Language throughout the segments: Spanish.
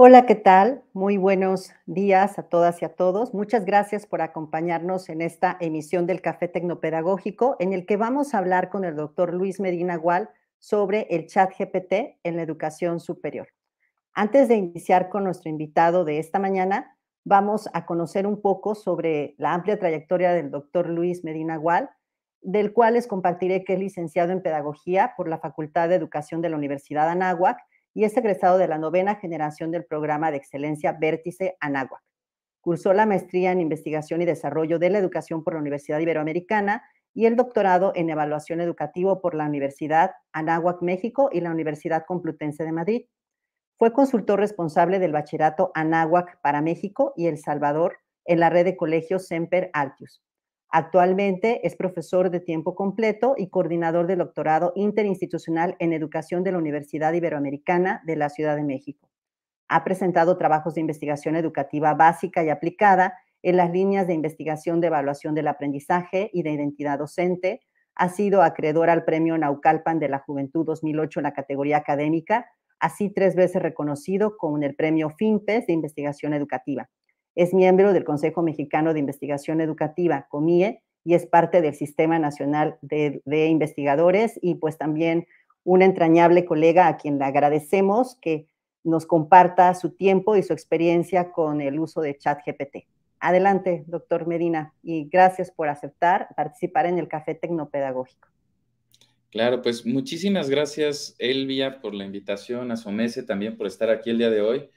Hola, ¿qué tal? Muy buenos días a todas y a todos. Muchas gracias por acompañarnos en esta emisión del Café Tecnopedagógico, en el que vamos a hablar con el doctor Luis Medina Gual sobre el chat GPT en la educación superior. Antes de iniciar con nuestro invitado de esta mañana, vamos a conocer un poco sobre la amplia trayectoria del doctor Luis Medina Gual, del cual les compartiré que es licenciado en Pedagogía por la Facultad de Educación de la Universidad de Anáhuac y es egresado de la novena generación del programa de excelencia Vértice Anáhuac. Cursó la maestría en investigación y desarrollo de la educación por la Universidad Iberoamericana y el doctorado en evaluación educativo por la Universidad Anáhuac México y la Universidad Complutense de Madrid. Fue consultor responsable del bachillerato Anáhuac para México y El Salvador en la red de colegios Semper Altius. Actualmente es profesor de tiempo completo y coordinador del doctorado interinstitucional en educación de la Universidad Iberoamericana de la Ciudad de México. Ha presentado trabajos de investigación educativa básica y aplicada en las líneas de investigación de evaluación del aprendizaje y de identidad docente. Ha sido acreedor al Premio Naucalpan de la Juventud 2008 en la categoría académica, así tres veces reconocido con el Premio FIMPES de Investigación Educativa. Es miembro del Consejo Mexicano de Investigación Educativa, COMIE, y es parte del Sistema Nacional de, Investigadores y pues también un entrañable colega a quien le agradecemos que nos comparta su tiempo y su experiencia con el uso de ChatGPT. Adelante, doctor Medina, y gracias por aceptar participar en el Café Tecnopedagógico. Claro, pues muchísimas gracias, Elvia, por la invitación, a Somese también por estar aquí el día de hoy.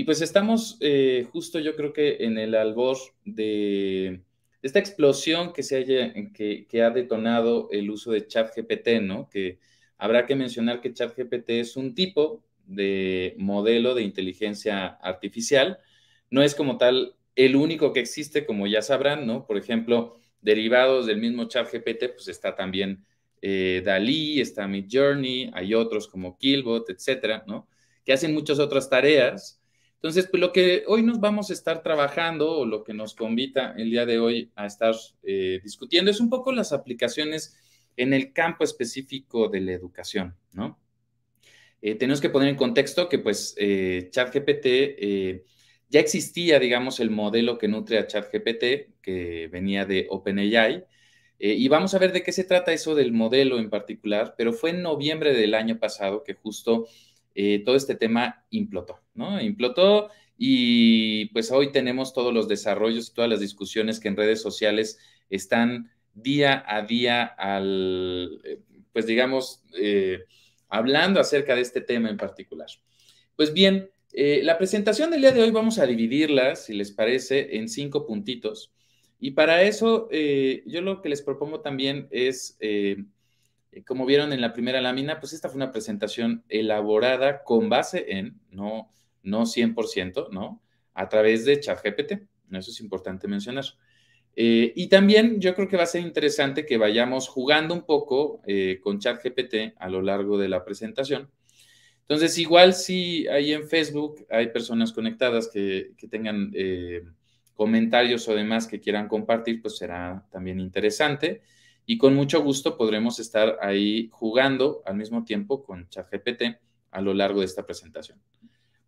Y pues estamos eh, justo yo creo que en el albor de esta explosión que, se haya, que, ha detonado el uso de ChatGPT, ¿no? Que habrá que mencionar que ChatGPT es un tipo de modelo de inteligencia artificial. No es como tal el único que existe, como ya sabrán, ¿no? Por ejemplo, derivados del mismo ChatGPT, pues está también eh, Dalí, está Midjourney, hay otros como Killbot, etcétera, ¿no? Que hacen muchas otras tareas entonces, pues lo que hoy nos vamos a estar trabajando o lo que nos convita el día de hoy a estar eh, discutiendo es un poco las aplicaciones en el campo específico de la educación, ¿no? Eh, tenemos que poner en contexto que pues eh, ChatGPT ya existía, digamos, el modelo que nutre a ChatGPT, que venía de OpenAI, y vamos a ver de qué se trata eso del modelo en particular, pero fue en noviembre del año pasado que justo eh, todo este tema implotó, ¿no? Implotó y pues hoy tenemos todos los desarrollos y todas las discusiones que en redes sociales están día a día al, eh, pues digamos, eh, hablando acerca de este tema en particular. Pues bien, la presentación del día de hoy vamos a dividirla, si les parece, en cinco puntitos. Y para eso, yo lo que les propongo también es eh, como vieron en la primera lámina, pues esta fue una presentación elaborada con base en, no, no 100%, ¿no? A través de ChatGPT. Eso es importante mencionar. Eh, y también yo creo que va a ser interesante que vayamos jugando un poco eh, con ChatGPT a lo largo de la presentación. Entonces, igual si ahí en Facebook hay personas conectadas que, que tengan comentarios o demás que quieran compartir, pues será también interesante y con mucho gusto podremos estar ahí jugando al mismo tiempo con ChatGPT a lo largo de esta presentación.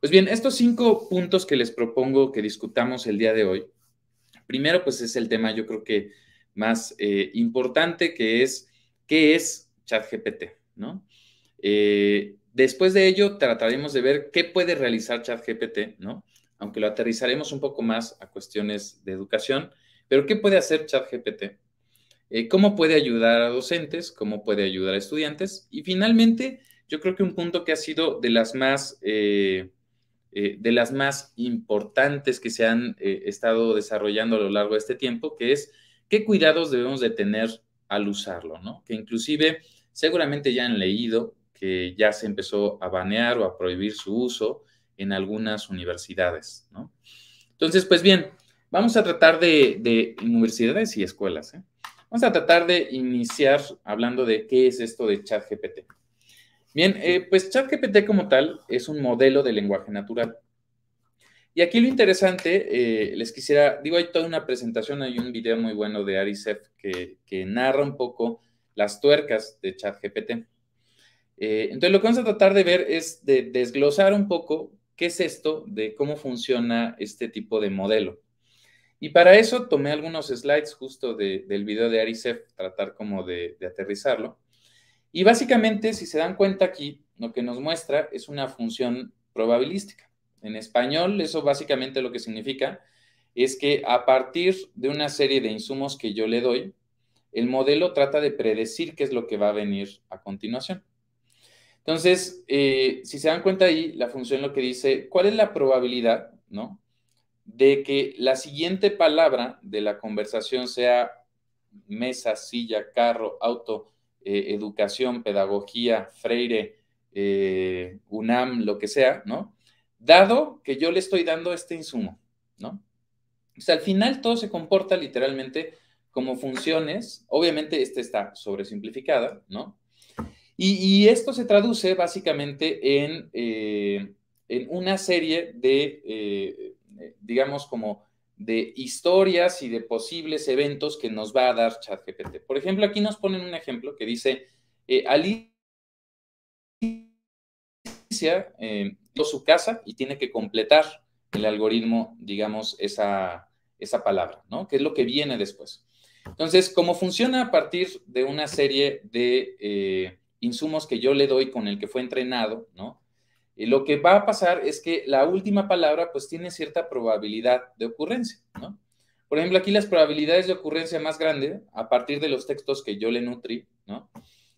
Pues bien, estos cinco puntos que les propongo que discutamos el día de hoy, primero pues es el tema yo creo que más eh, importante que es qué es ChatGPT, ¿no? Eh, después de ello trataremos de ver qué puede realizar ChatGPT, ¿no? Aunque lo aterrizaremos un poco más a cuestiones de educación, pero ¿qué puede hacer ChatGPT? Eh, cómo puede ayudar a docentes, cómo puede ayudar a estudiantes. Y finalmente, yo creo que un punto que ha sido de las más, eh, eh, de las más importantes que se han estado desarrollando a lo largo de este tiempo, que es qué cuidados debemos de tener al usarlo, ¿no? Que inclusive seguramente ya han leído que ya se empezó a banear o a prohibir su uso en algunas universidades, ¿no? Entonces, pues bien, vamos a tratar de, de universidades y escuelas, ¿eh? Vamos a tratar de iniciar hablando de qué es esto de ChatGPT. Bien, eh, pues ChatGPT como tal es un modelo de lenguaje natural. Y aquí lo interesante, eh, les quisiera, digo, hay toda una presentación, hay un video muy bueno de Arisef que, narra un poco las tuercas de ChatGPT. Eh, entonces, lo que vamos a tratar de ver es de desglosar un poco qué es esto, de cómo funciona este tipo de modelo. Y para eso tomé algunos slides justo del video de Arisef, tratar como de, aterrizarlo. Y básicamente, si se dan cuenta aquí, lo que nos muestra es una función probabilística. En español, eso básicamente lo que significa es que a partir de una serie de insumos que yo le doy, el modelo trata de predecir qué es lo que va a venir a continuación. Entonces, eh, si se dan cuenta ahí, la función lo que dice, ¿cuál es la probabilidad, no? de que la siguiente palabra de la conversación sea mesa, silla, carro, auto, eh, educación, pedagogía, freire, eh, UNAM, lo que sea, ¿no? Dado que yo le estoy dando este insumo, ¿no? O sea, al final todo se comporta literalmente como funciones, obviamente esta está sobresimplificada, ¿no? Y, esto se traduce básicamente en eh, una serie de eh, digamos, como de historias y de posibles eventos que nos va a dar ChatGPT. Por ejemplo, aquí nos ponen un ejemplo que dice, eh, Alicia eh, su casa y tiene que completar el algoritmo, digamos, esa, palabra, ¿no? Que es lo que viene después. Entonces, cómo funciona a partir de una serie de eh, insumos que yo le doy con el que fue entrenado, ¿no? Y lo que va a pasar es que la última palabra pues tiene cierta probabilidad de ocurrencia, ¿no? Por ejemplo, aquí las probabilidades de ocurrencia más grandes, a partir de los textos que yo le nutrí, ¿no?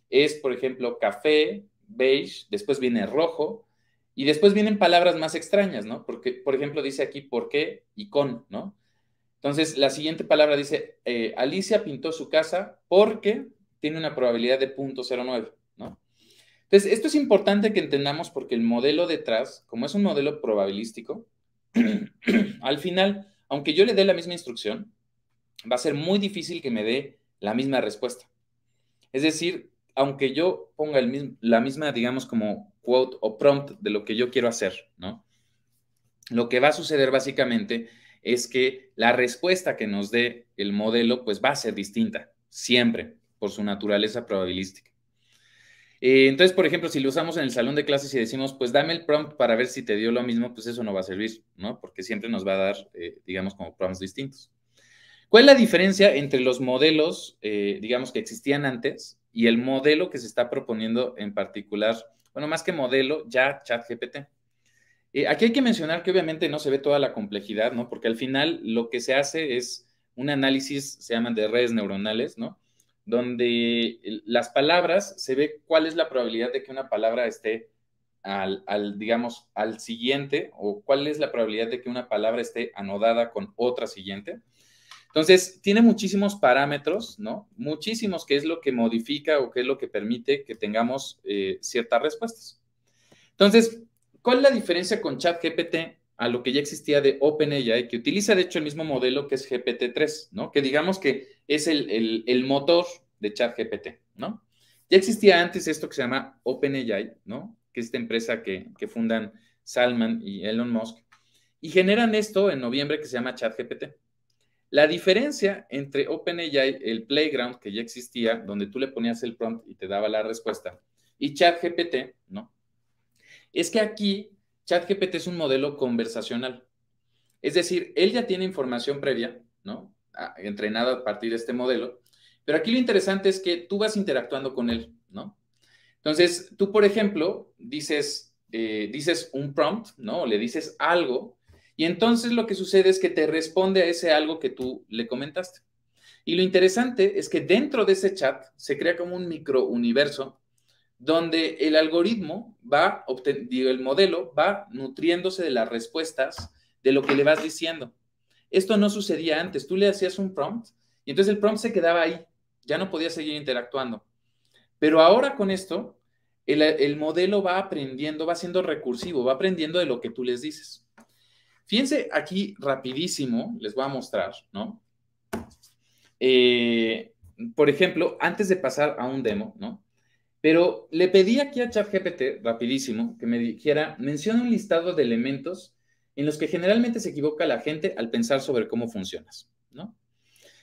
Es, por ejemplo, café, beige, después viene rojo, y después vienen palabras más extrañas, ¿no? Porque, por ejemplo, dice aquí por qué y con, ¿no? Entonces, la siguiente palabra dice, eh, Alicia pintó su casa porque tiene una probabilidad de 0.09, ¿no? Entonces, esto es importante que entendamos porque el modelo detrás, como es un modelo probabilístico, al final, aunque yo le dé la misma instrucción, va a ser muy difícil que me dé la misma respuesta. Es decir, aunque yo ponga la misma, digamos, como quote o prompt de lo que yo quiero hacer, ¿no? Lo que va a suceder básicamente es que la respuesta que nos dé el modelo, pues va a ser distinta, siempre, por su naturaleza probabilística. Eh, entonces, por ejemplo, si lo usamos en el salón de clases y decimos, pues dame el prompt para ver si te dio lo mismo, pues eso no va a servir, ¿no? Porque siempre nos va a dar, eh, digamos, como prompts distintos. ¿Cuál es la diferencia entre los modelos, eh, digamos, que existían antes y el modelo que se está proponiendo en particular? Bueno, más que modelo, ya ChatGPT. GPT. aquí hay que mencionar que obviamente no se ve toda la complejidad, ¿no? Porque al final lo que se hace es un análisis, se llaman de redes neuronales, ¿no? donde las palabras se ve cuál es la probabilidad de que una palabra esté al, digamos, al siguiente o cuál es la probabilidad de que una palabra esté anodada con otra siguiente. Entonces, tiene muchísimos parámetros, ¿no? Muchísimos que es lo que modifica o que es lo que permite que tengamos eh, ciertas respuestas. Entonces, ¿cuál es la diferencia con ChatGPT a lo que ya existía de OpenAI, que utiliza de hecho el mismo modelo que es GPT-3, ¿no? Que digamos que es el, motor de ChatGPT, ¿no? Ya existía antes esto que se llama OpenAI, ¿no? Que es esta empresa que, fundan Salman y Elon Musk. Y generan esto en noviembre que se llama ChatGPT. La diferencia entre OpenAI, el playground que ya existía, donde tú le ponías el prompt y te daba la respuesta, y ChatGPT, ¿no? Es que aquí ChatGPT es un modelo conversacional. Es decir, él ya tiene información previa, ¿no? Ah, Entrenada a partir de este modelo. Pero aquí lo interesante es que tú vas interactuando con él, ¿no? Entonces, tú, por ejemplo, dices, eh, dices un prompt, ¿no? Le dices algo, y entonces lo que sucede es que te responde a ese algo que tú le comentaste. Y lo interesante es que dentro de ese chat se crea como un microuniverso donde el algoritmo va, digo, el modelo va nutriéndose de las respuestas de lo que le vas diciendo. Esto no sucedía antes. Tú le hacías un prompt y entonces el prompt se quedaba ahí. Ya no podía seguir interactuando. Pero ahora con esto, el, modelo va aprendiendo, va siendo recursivo, va aprendiendo de lo que tú les dices. Fíjense aquí rapidísimo, les voy a mostrar, ¿no? Eh, por ejemplo, antes de pasar a un demo, ¿no? Pero le pedí aquí a ChatGPT, rapidísimo, que me dijera, menciona un listado de elementos en los que generalmente se equivoca la gente al pensar sobre cómo funcionas, ¿no?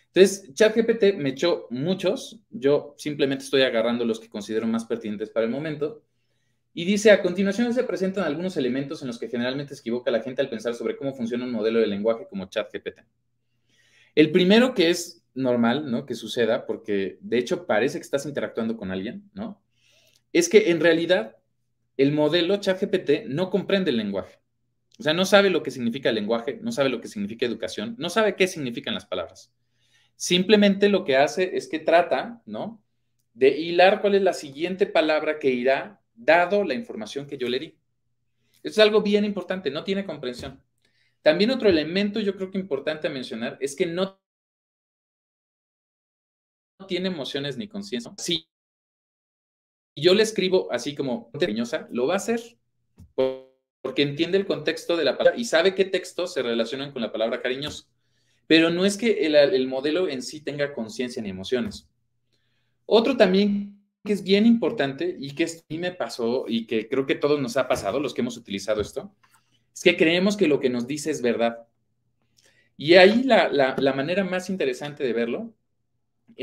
Entonces, ChatGPT me echó muchos, yo simplemente estoy agarrando los que considero más pertinentes para el momento, y dice, a continuación se presentan algunos elementos en los que generalmente se equivoca la gente al pensar sobre cómo funciona un modelo de lenguaje como ChatGPT. El primero que es normal, ¿no? Que suceda, porque de hecho parece que estás interactuando con alguien, ¿no? es que en realidad el modelo ChatGPT no comprende el lenguaje. O sea, no sabe lo que significa el lenguaje, no sabe lo que significa educación, no sabe qué significan las palabras. Simplemente lo que hace es que trata, ¿no? De hilar cuál es la siguiente palabra que irá dado la información que yo le di. Eso es algo bien importante, no tiene comprensión. También otro elemento yo creo que importante mencionar es que no tiene emociones ni conciencia. Si yo le escribo así como cariñosa, lo va a hacer porque entiende el contexto de la palabra y sabe qué textos se relacionan con la palabra cariñoso. Pero no es que el, modelo en sí tenga conciencia ni emociones. Otro también que es bien importante y que a mí me pasó y que creo que todos nos ha pasado, los que hemos utilizado esto, es que creemos que lo que nos dice es verdad. Y ahí la manera más interesante de verlo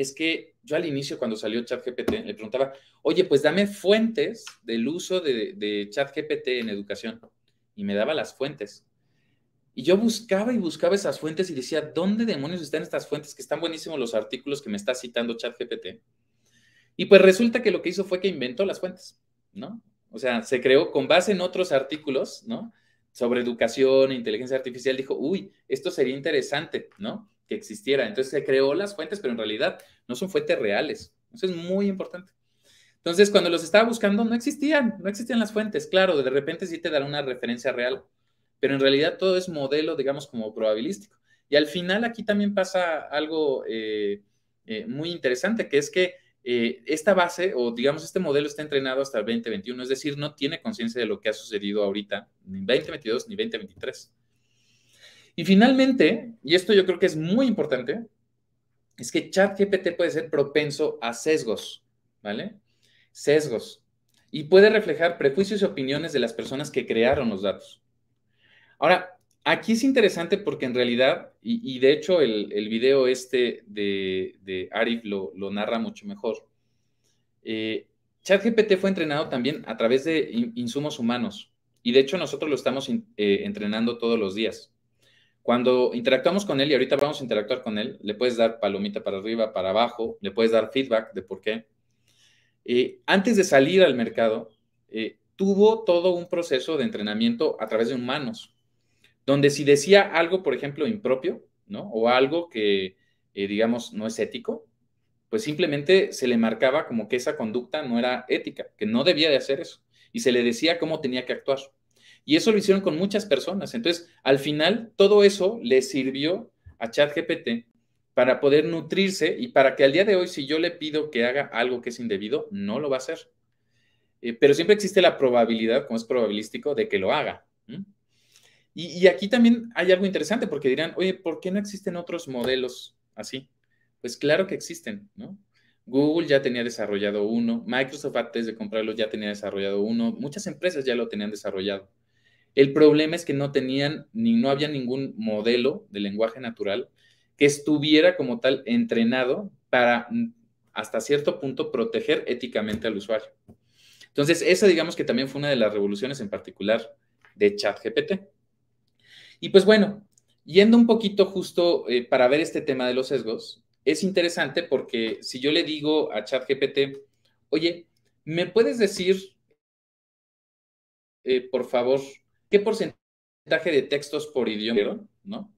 es que yo al inicio cuando salió ChatGPT le preguntaba, oye, pues dame fuentes del uso de, ChatGPT en educación. Y me daba las fuentes. Y yo buscaba y buscaba esas fuentes y decía, ¿dónde demonios están estas fuentes? Que están buenísimos los artículos que me está citando ChatGPT. Y pues resulta que lo que hizo fue que inventó las fuentes, ¿no? O sea, se creó con base en otros artículos, ¿no? Sobre educación, e inteligencia artificial, dijo, uy, esto sería interesante, ¿no? que existiera. Entonces se creó las fuentes, pero en realidad no son fuentes reales. Eso es muy importante. Entonces, cuando los estaba buscando, no existían, no existían las fuentes. Claro, de repente sí te dará una referencia real, pero en realidad todo es modelo, digamos, como probabilístico. Y al final aquí también pasa algo eh, eh, muy interesante, que es que eh, esta base o digamos este modelo está entrenado hasta el 2021, es decir, no tiene conciencia de lo que ha sucedido ahorita, ni 2022 ni 2023. Y finalmente, y esto yo creo que es muy importante, es que ChatGPT puede ser propenso a sesgos, ¿vale? Sesgos. Y puede reflejar prejuicios y opiniones de las personas que crearon los datos. Ahora, aquí es interesante porque en realidad, y, de hecho el, video este de, Arif lo, narra mucho mejor, eh, ChatGPT fue entrenado también a través de insumos humanos. Y de hecho nosotros lo estamos eh, entrenando todos los días. Cuando interactuamos con él, y ahorita vamos a interactuar con él, le puedes dar palomita para arriba, para abajo, le puedes dar feedback de por qué. Eh, antes de salir al mercado, eh, tuvo todo un proceso de entrenamiento a través de humanos, donde si decía algo, por ejemplo, impropio, ¿no? O algo que, eh, digamos, no es ético, pues simplemente se le marcaba como que esa conducta no era ética, que no debía de hacer eso, y se le decía cómo tenía que actuar. Y eso lo hicieron con muchas personas. Entonces, al final, todo eso le sirvió a ChatGPT para poder nutrirse y para que al día de hoy, si yo le pido que haga algo que es indebido, no lo va a hacer. Eh, pero siempre existe la probabilidad, como es probabilístico, de que lo haga. Y, y, aquí también hay algo interesante, porque dirán, oye, ¿por qué no existen otros modelos así? Pues claro que existen, ¿no? Google ya tenía desarrollado uno, Microsoft antes de comprarlo ya tenía desarrollado uno, muchas empresas ya lo tenían desarrollado. El problema es que no tenían ni no había ningún modelo de lenguaje natural que estuviera como tal entrenado para mm, hasta cierto punto proteger éticamente al usuario. Entonces, esa digamos que también fue una de las revoluciones en particular de ChatGPT. Y pues bueno, yendo un poquito justo eh, para ver este tema de los sesgos, es interesante porque si yo le digo a ChatGPT, oye, ¿me puedes decir, eh, por favor, ¿Qué porcentaje de textos por idioma ¿No?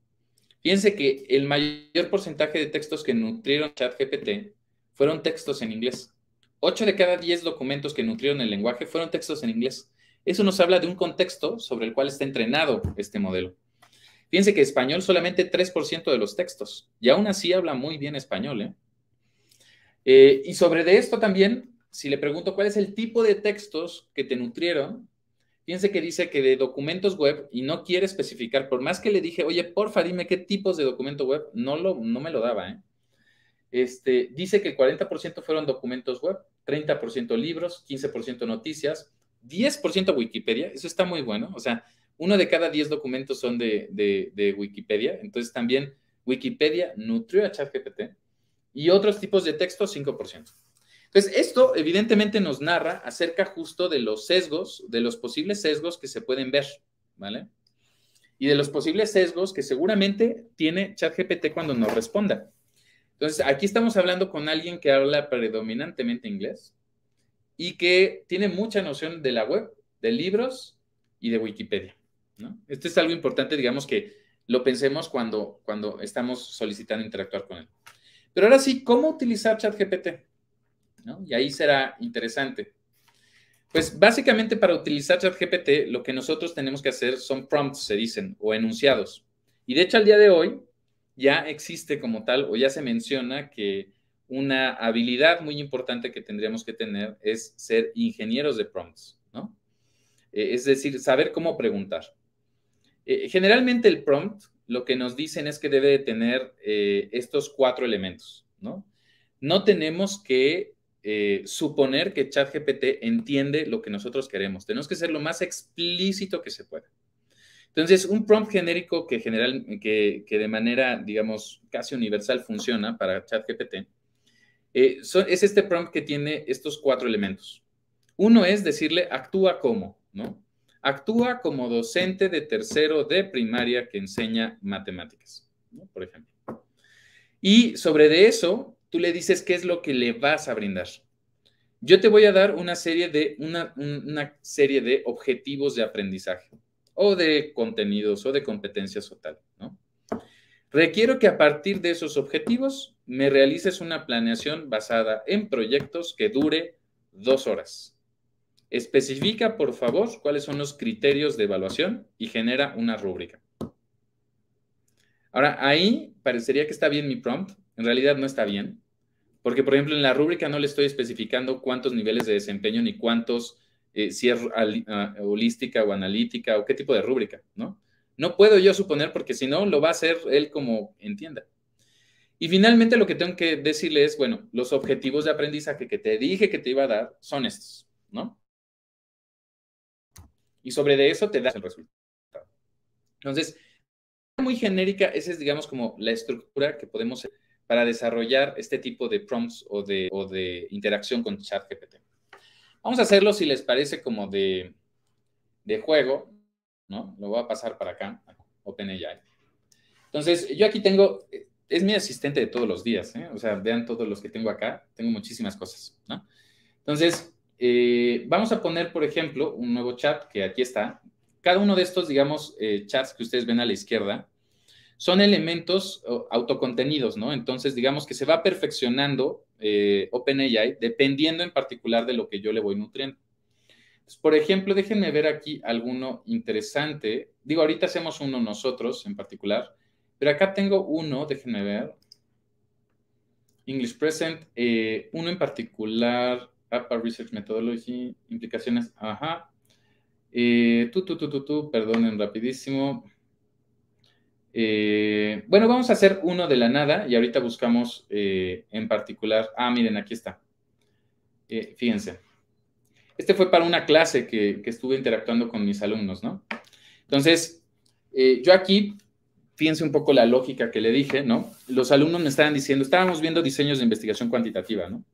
Fíjense que el mayor porcentaje de textos que nutrieron ChatGPT fueron textos en inglés. Ocho de cada 10 documentos que nutrieron el lenguaje fueron textos en inglés. Eso nos habla de un contexto sobre el cual está entrenado este modelo. Fíjense que español solamente 3% de los textos, y aún así habla muy bien español. ¿eh? Eh, y sobre de esto también, si le pregunto cuál es el tipo de textos que te nutrieron, Piense que dice que de documentos web y no quiere especificar, por más que le dije, oye, porfa, dime qué tipos de documento web, no, lo, no me lo daba. ¿eh? Este, dice que el 40% fueron documentos web, 30% libros, 15% noticias, 10% Wikipedia, eso está muy bueno, o sea, uno de cada 10 documentos son de, de Wikipedia, entonces también Wikipedia nutrió a ChatGPT y otros tipos de texto 5%. Pues esto evidentemente nos narra acerca justo de los sesgos, de los posibles sesgos que se pueden ver, ¿vale? Y de los posibles sesgos que seguramente tiene ChatGPT cuando nos responda. Entonces, aquí estamos hablando con alguien que habla predominantemente inglés y que tiene mucha noción de la web, de libros y de Wikipedia. ¿no? Esto es algo importante, digamos que lo pensemos cuando, cuando estamos solicitando interactuar con él. Pero ahora sí, ¿cómo utilizar ChatGPT? Y ahí será interesante. Pues básicamente para utilizar ChatGPT lo que nosotros tenemos que hacer son prompts, se dicen, o enunciados. Y de hecho al día de hoy ya existe como tal o ya se menciona que una habilidad muy importante que tendríamos que tener es ser ingenieros de prompts, ¿no? Eh, es decir, saber cómo preguntar. Eh, generalmente el prompt lo que nos dicen es que debe de tener eh, estos cuatro elementos, ¿no? No tenemos que eh, suponer que ChatGPT entiende lo que nosotros queremos. Tenemos que ser lo más explícito que se pueda. Entonces, un prompt genérico que, general, que, de manera, digamos, casi universal funciona para ChatGPT, eh, es este prompt que tiene estos cuatro elementos. Uno es decirle, actúa como, ¿no? Actúa como docente de tercero de primaria que enseña matemáticas, por ejemplo. Y sobre de eso, tú le dices qué es lo que le vas a brindar. Yo te voy a dar una serie de, una, serie de objetivos de aprendizaje o de contenidos o de competencias o tal, Requiero que a partir de esos objetivos me realices una planeación basada en proyectos que dure dos horas. Especifica, por favor, cuáles son los criterios de evaluación y genera una rúbrica. Ahora, ahí parecería que está bien mi prompt, en realidad no está bien, porque por ejemplo en la rúbrica no le estoy especificando cuántos niveles de desempeño ni cuántos, eh, si es ah, holística o analítica o qué tipo de rúbrica, ¿no? No puedo yo suponer porque si no lo va a hacer él como entienda. Y finalmente lo que tengo que decirle es, bueno, los objetivos de aprendizaje que te dije que te iba a dar son estos, ¿no? Y sobre de eso te das el resultado. Entonces, muy genérica, esa es, digamos, como la estructura que podemos para desarrollar este tipo de prompts o de, interacción con ChatGPT. Vamos a hacerlo si les parece como de, juego, ¿no? Lo voy a pasar para acá, OpenAI. Entonces, yo aquí tengo, es mi asistente de todos los días, ¿eh? o sea, vean todos los que tengo acá, tengo muchísimas cosas, ¿no? Entonces, eh, vamos a poner, por ejemplo, un nuevo chat que aquí está. Cada uno de estos, digamos, eh, chats que ustedes ven a la izquierda, son elementos autocontenidos, ¿no? Entonces, digamos que se va perfeccionando eh, OpenAI dependiendo en particular de lo que yo le voy nutriendo. por ejemplo, déjenme ver aquí alguno interesante. Digo, ahorita hacemos uno nosotros en particular, pero acá tengo uno, déjenme ver. English Present, eh, uno en particular, APA Research Methodology, implicaciones, ajá. tú, tú, tú, tú, tú, perdonen rapidísimo. Eh, bueno, vamos a hacer uno de la nada y ahorita buscamos eh, en particular. Ah, miren, aquí está. Eh, fíjense. Este fue para una clase que, que, estuve interactuando con mis alumnos, ¿no? Entonces, yo aquí, fíjense un poco la lógica que le dije, ¿no? Los alumnos me estaban diciendo, estábamos viendo diseños de investigación cuantitativa, ¿no?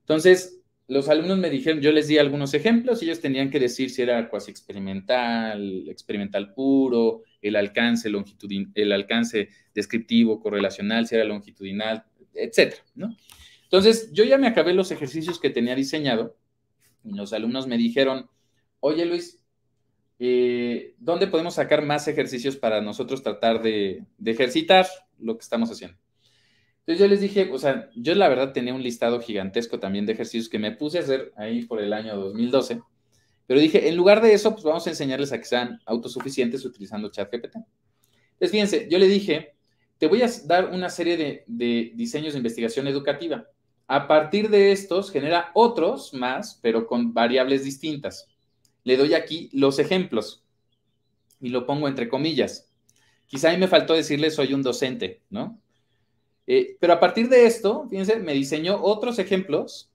Entonces, los alumnos me dijeron, yo les di algunos ejemplos, y ellos tenían que decir si era cuasi experimental, experimental puro, el alcance, el alcance descriptivo, correlacional, si era longitudinal, etcétera, ¿no? Entonces, yo ya me acabé los ejercicios que tenía diseñado y los alumnos me dijeron, oye Luis, eh, ¿dónde podemos sacar más ejercicios para nosotros tratar de, de, ejercitar lo que estamos haciendo? Entonces yo les dije, o sea, yo la verdad tenía un listado gigantesco también de ejercicios que me puse a hacer ahí por el año 2012 pero dije, en lugar de eso, pues vamos a enseñarles a que sean autosuficientes utilizando ChatGPT. Entonces, fíjense, yo le dije, te voy a dar una serie de, diseños de investigación educativa. A partir de estos, genera otros más, pero con variables distintas. Le doy aquí los ejemplos y lo pongo entre comillas. Quizá ahí me faltó decirle soy un docente, ¿no? Eh, pero a partir de esto, fíjense, me diseñó otros ejemplos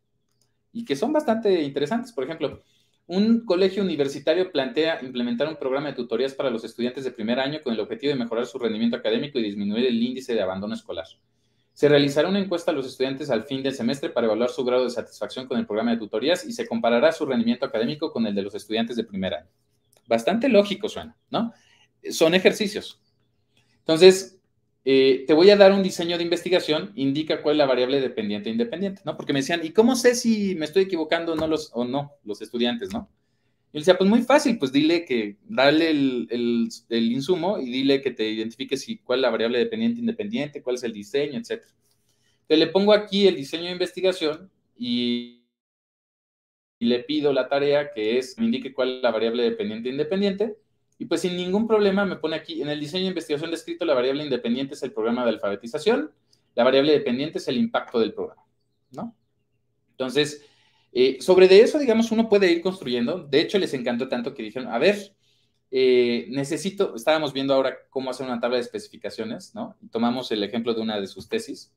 y que son bastante interesantes. Por ejemplo, un colegio universitario plantea implementar un programa de tutorías para los estudiantes de primer año con el objetivo de mejorar su rendimiento académico y disminuir el índice de abandono escolar. Se realizará una encuesta a los estudiantes al fin del semestre para evaluar su grado de satisfacción con el programa de tutorías y se comparará su rendimiento académico con el de los estudiantes de primer año. Bastante lógico suena, ¿no? Son ejercicios. Entonces, eh, te voy a dar un diseño de investigación, indica cuál es la variable dependiente e independiente, ¿no? Porque me decían, ¿y cómo sé si me estoy equivocando no los, o no los estudiantes, ¿no? Y decía, pues muy fácil, pues dile que, dale el, insumo y dile que te identifique si cuál es la variable dependiente e independiente, cuál es el diseño, etc. Te le pongo aquí el diseño de investigación y, le pido la tarea que es, me indique cuál es la variable dependiente e independiente y pues sin ningún problema me pone aquí, en el diseño de investigación descrito, la variable independiente es el programa de alfabetización, la variable dependiente es el impacto del programa, ¿no? Entonces, eh, sobre de eso, digamos, uno puede ir construyendo. De hecho, les encantó tanto que dijeron, a ver, eh, necesito, estábamos viendo ahora cómo hacer una tabla de especificaciones, ¿no? Tomamos el ejemplo de una de sus tesis.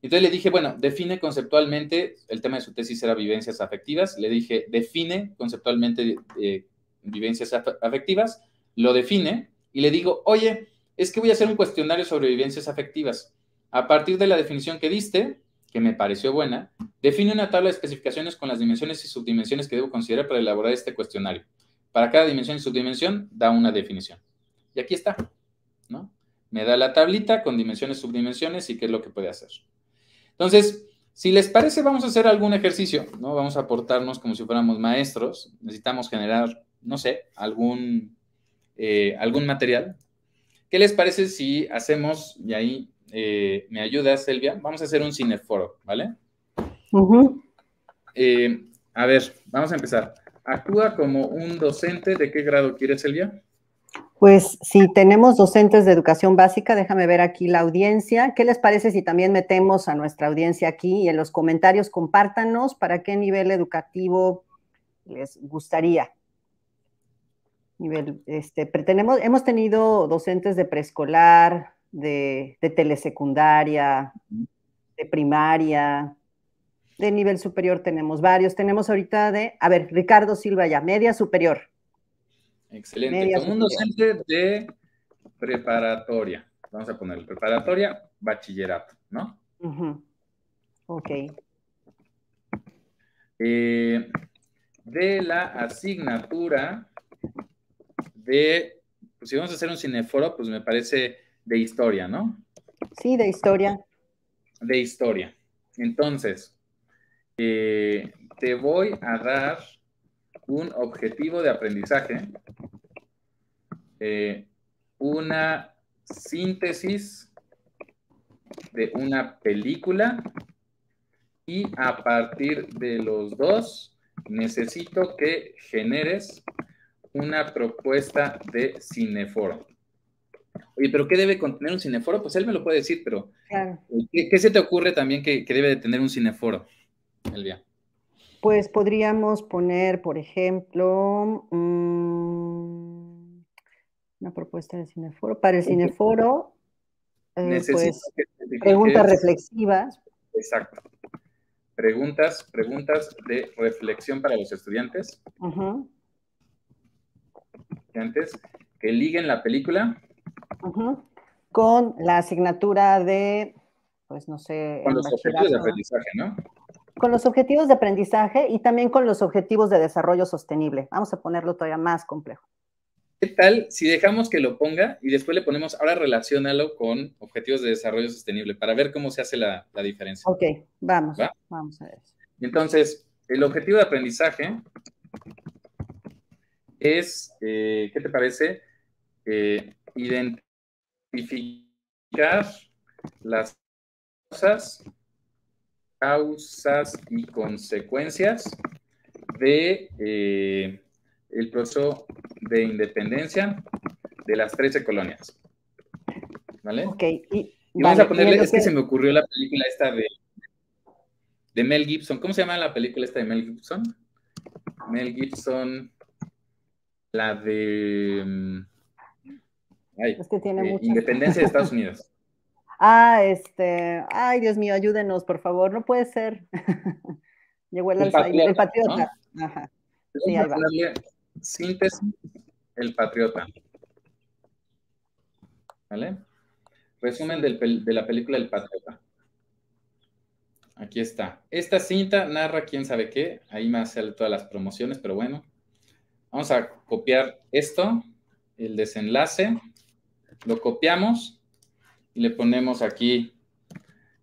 Entonces le dije, bueno, define conceptualmente, el tema de su tesis era vivencias afectivas, le dije, define conceptualmente eh, vivencias afectivas, lo define y le digo, oye, es que voy a hacer un cuestionario sobre vivencias afectivas. A partir de la definición que diste, que me pareció buena, define una tabla de especificaciones con las dimensiones y subdimensiones que debo considerar para elaborar este cuestionario. Para cada dimensión y subdimensión da una definición. Y aquí está, ¿no? Me da la tablita con dimensiones, subdimensiones y qué es lo que puede hacer. Entonces, si les parece, vamos a hacer algún ejercicio, ¿no? Vamos a aportarnos como si fuéramos maestros. Necesitamos generar no sé, algún, eh, algún material. ¿Qué les parece si hacemos, y ahí eh, me ayuda Selvia, vamos a hacer un cineforo, ¿vale? Eh, a ver, vamos a empezar. Actúa como un docente, ¿de qué grado quieres, Selvia? Pues si tenemos docentes de educación básica, déjame ver aquí la audiencia. ¿Qué les parece si también metemos a nuestra audiencia aquí y en los comentarios compártanos para qué nivel educativo les gustaría? nivel, este, tenemos, hemos tenido docentes de preescolar, de, telesecundaria, de primaria, de nivel superior tenemos varios, tenemos ahorita de, a ver, Ricardo Silva ya, media superior. Excelente, un docente de preparatoria, vamos a poner preparatoria, bachillerato, ¿no? Ok. Eh, de la asignatura de, pues, si vamos a hacer un cineforo, pues me parece de historia, ¿no? Sí, de historia. De historia. Entonces, eh, te voy a dar un objetivo de aprendizaje, eh, una síntesis de una película y a partir de los dos necesito que generes una propuesta de cineforo. Oye, pero ¿qué debe contener un cineforo? Pues él me lo puede decir, pero eh, ¿qué, se te ocurre también que, debe de tener un cineforo, Elvia? Pues podríamos poner, por ejemplo, mm, una propuesta de cineforo. Para el cineforo, eh, pues, preguntas reflexivas. Exacto. Preguntas, preguntas de reflexión para los estudiantes. Ajá antes que liguen la película con la asignatura de, pues no sé, con los objetivos de aprendizaje, ¿no? Con los objetivos de aprendizaje y también con los objetivos de desarrollo sostenible. Vamos a ponerlo todavía más complejo. ¿Qué tal si dejamos que lo ponga y después le ponemos, ahora relacionalo con objetivos de desarrollo sostenible para ver cómo se hace la, diferencia? Ok, vamos, vamos a ver. Entonces, el objetivo de aprendizaje es, eh, ¿qué te parece? Eh, identificar las causas, y consecuencias de eh, el proceso de independencia de las 13 colonias. ¿Vale? Ok. Y, vamos a ponerle, es que... se me ocurrió la película esta de, de Mel Gibson. ¿Cómo se llama la película esta de Mel Gibson? Mel Gibson la de... Mm, es tiene eh, Independencia de Estados Unidos. ah, este, ay Dios mío, ayúdenos, por favor, no puede ser. Llegó el, alza. patriota. El patriota. Sí, ahí va. Síntesis, el patriota. ¿Vale? Resumen de la película El Patriota. Aquí está. Esta cinta narra quién sabe qué. Ahí más sale todas las promociones, pero bueno, Vamos a copiar esto, el desenlace, lo copiamos y le ponemos aquí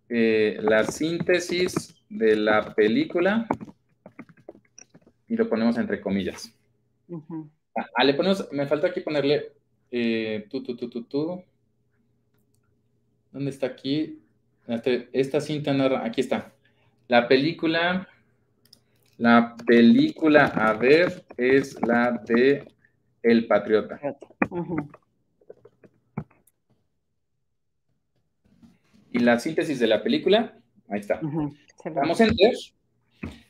eh, la síntesis de la película y lo ponemos entre comillas. Ah, me falta aquí ponerle tú, tú, tú, tú, tú. ¿Dónde está aquí? Este, esta cinta nada. aquí está. La película la película a ver es la de El Patriota. Y la síntesis de la película, ahí está. Vamos a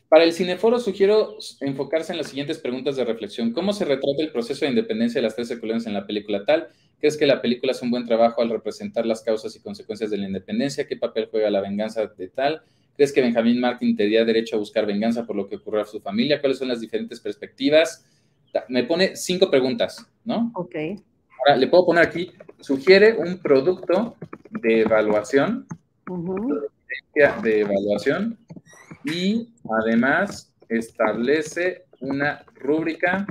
Para el cineforo sugiero enfocarse en las siguientes preguntas de reflexión. ¿Cómo se retrata el proceso de independencia de las tres colonias en la película tal? ¿Crees que la película hace un buen trabajo al representar las causas y consecuencias de la independencia? ¿Qué papel juega la venganza de tal? ¿Crees que Benjamín te tendría derecho a buscar venganza por lo que ocurrió a su familia? ¿Cuáles son las diferentes perspectivas? Me pone cinco preguntas, ¿no? Ok. Ahora, le puedo poner aquí, sugiere un producto de evaluación, de evaluación, y además establece una rúbrica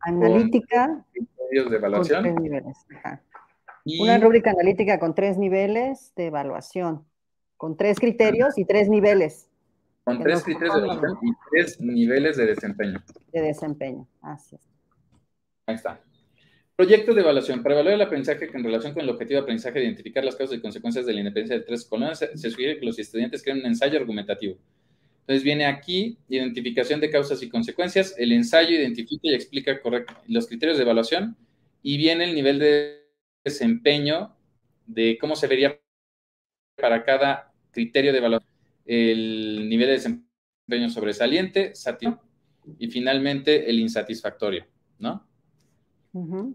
analítica de una rúbrica analítica con tres niveles de evaluación con tres criterios y tres niveles. Con tres criterios y tres niveles de desempeño. De desempeño, así es. Ahí está. Proyecto de evaluación. Para evaluar el aprendizaje en relación con el objetivo de aprendizaje identificar las causas y consecuencias de la independencia de tres colonias, se, sugiere que los estudiantes creen un ensayo argumentativo. Entonces viene aquí identificación de causas y consecuencias, el ensayo identifica y explica correcto los criterios de evaluación y viene el nivel de desempeño de cómo se vería para cada criterio de valor, el nivel de desempeño sobresaliente, y finalmente el insatisfactorio, ¿no?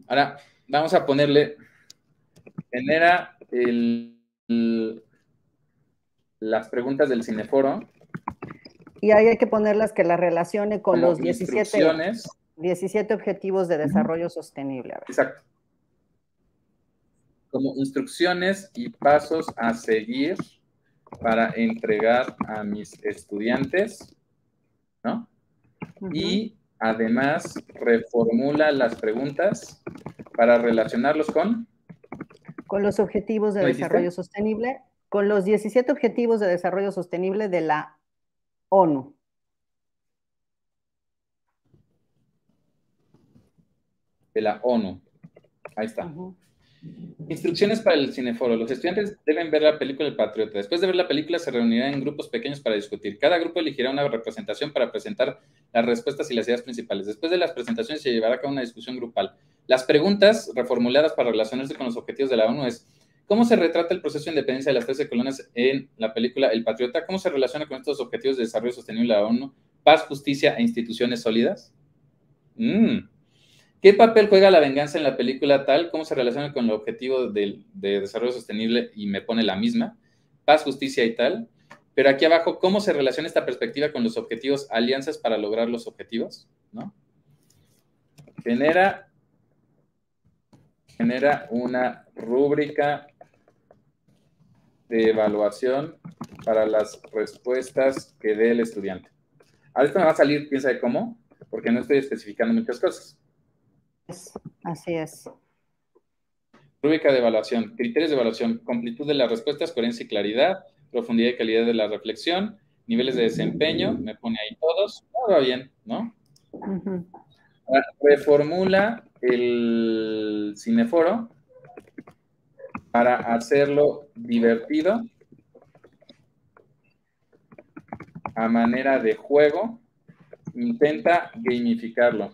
Ahora, vamos a ponerle, genera las preguntas del cineforo. Y ahí hay que ponerlas que las relacione con los 17, 17 objetivos de desarrollo sostenible. Exacto. Como instrucciones y pasos a seguir para entregar a mis estudiantes, ¿no? Y además reformula las preguntas para relacionarlos con... Con los objetivos de desarrollo sostenible, con los 17 objetivos de desarrollo sostenible de la ONU. De la ONU. Ahí está. Instrucciones para el cineforo. Los estudiantes deben ver la película El Patriota. Después de ver la película se reunirán en grupos pequeños para discutir. Cada grupo elegirá una representación para presentar las respuestas y las ideas principales. Después de las presentaciones se llevará a cabo una discusión grupal. Las preguntas reformuladas para relacionarse con los objetivos de la ONU es ¿Cómo se retrata el proceso de independencia de las 13 colonias en la película El Patriota? ¿Cómo se relaciona con estos objetivos de desarrollo sostenible de la ONU? Paz, justicia e instituciones sólidas. mmm ¿Qué papel juega la venganza en la película tal? ¿Cómo se relaciona con el objetivo de, desarrollo sostenible y me pone la misma? Paz, justicia y tal. Pero aquí abajo, ¿cómo se relaciona esta perspectiva con los objetivos, alianzas para lograr los objetivos? Genera, genera una rúbrica de evaluación para las respuestas que dé el estudiante. A esto me va a salir, piensa de cómo, porque no estoy especificando muchas cosas así es. Rúbrica de evaluación, criterios de evaluación, completud de las respuestas, coherencia y claridad, profundidad y calidad de la reflexión, niveles de desempeño, me pone ahí todos, todo va bien, ¿no? Ah, reformula el cineforo para hacerlo divertido a manera de juego, intenta gamificarlo.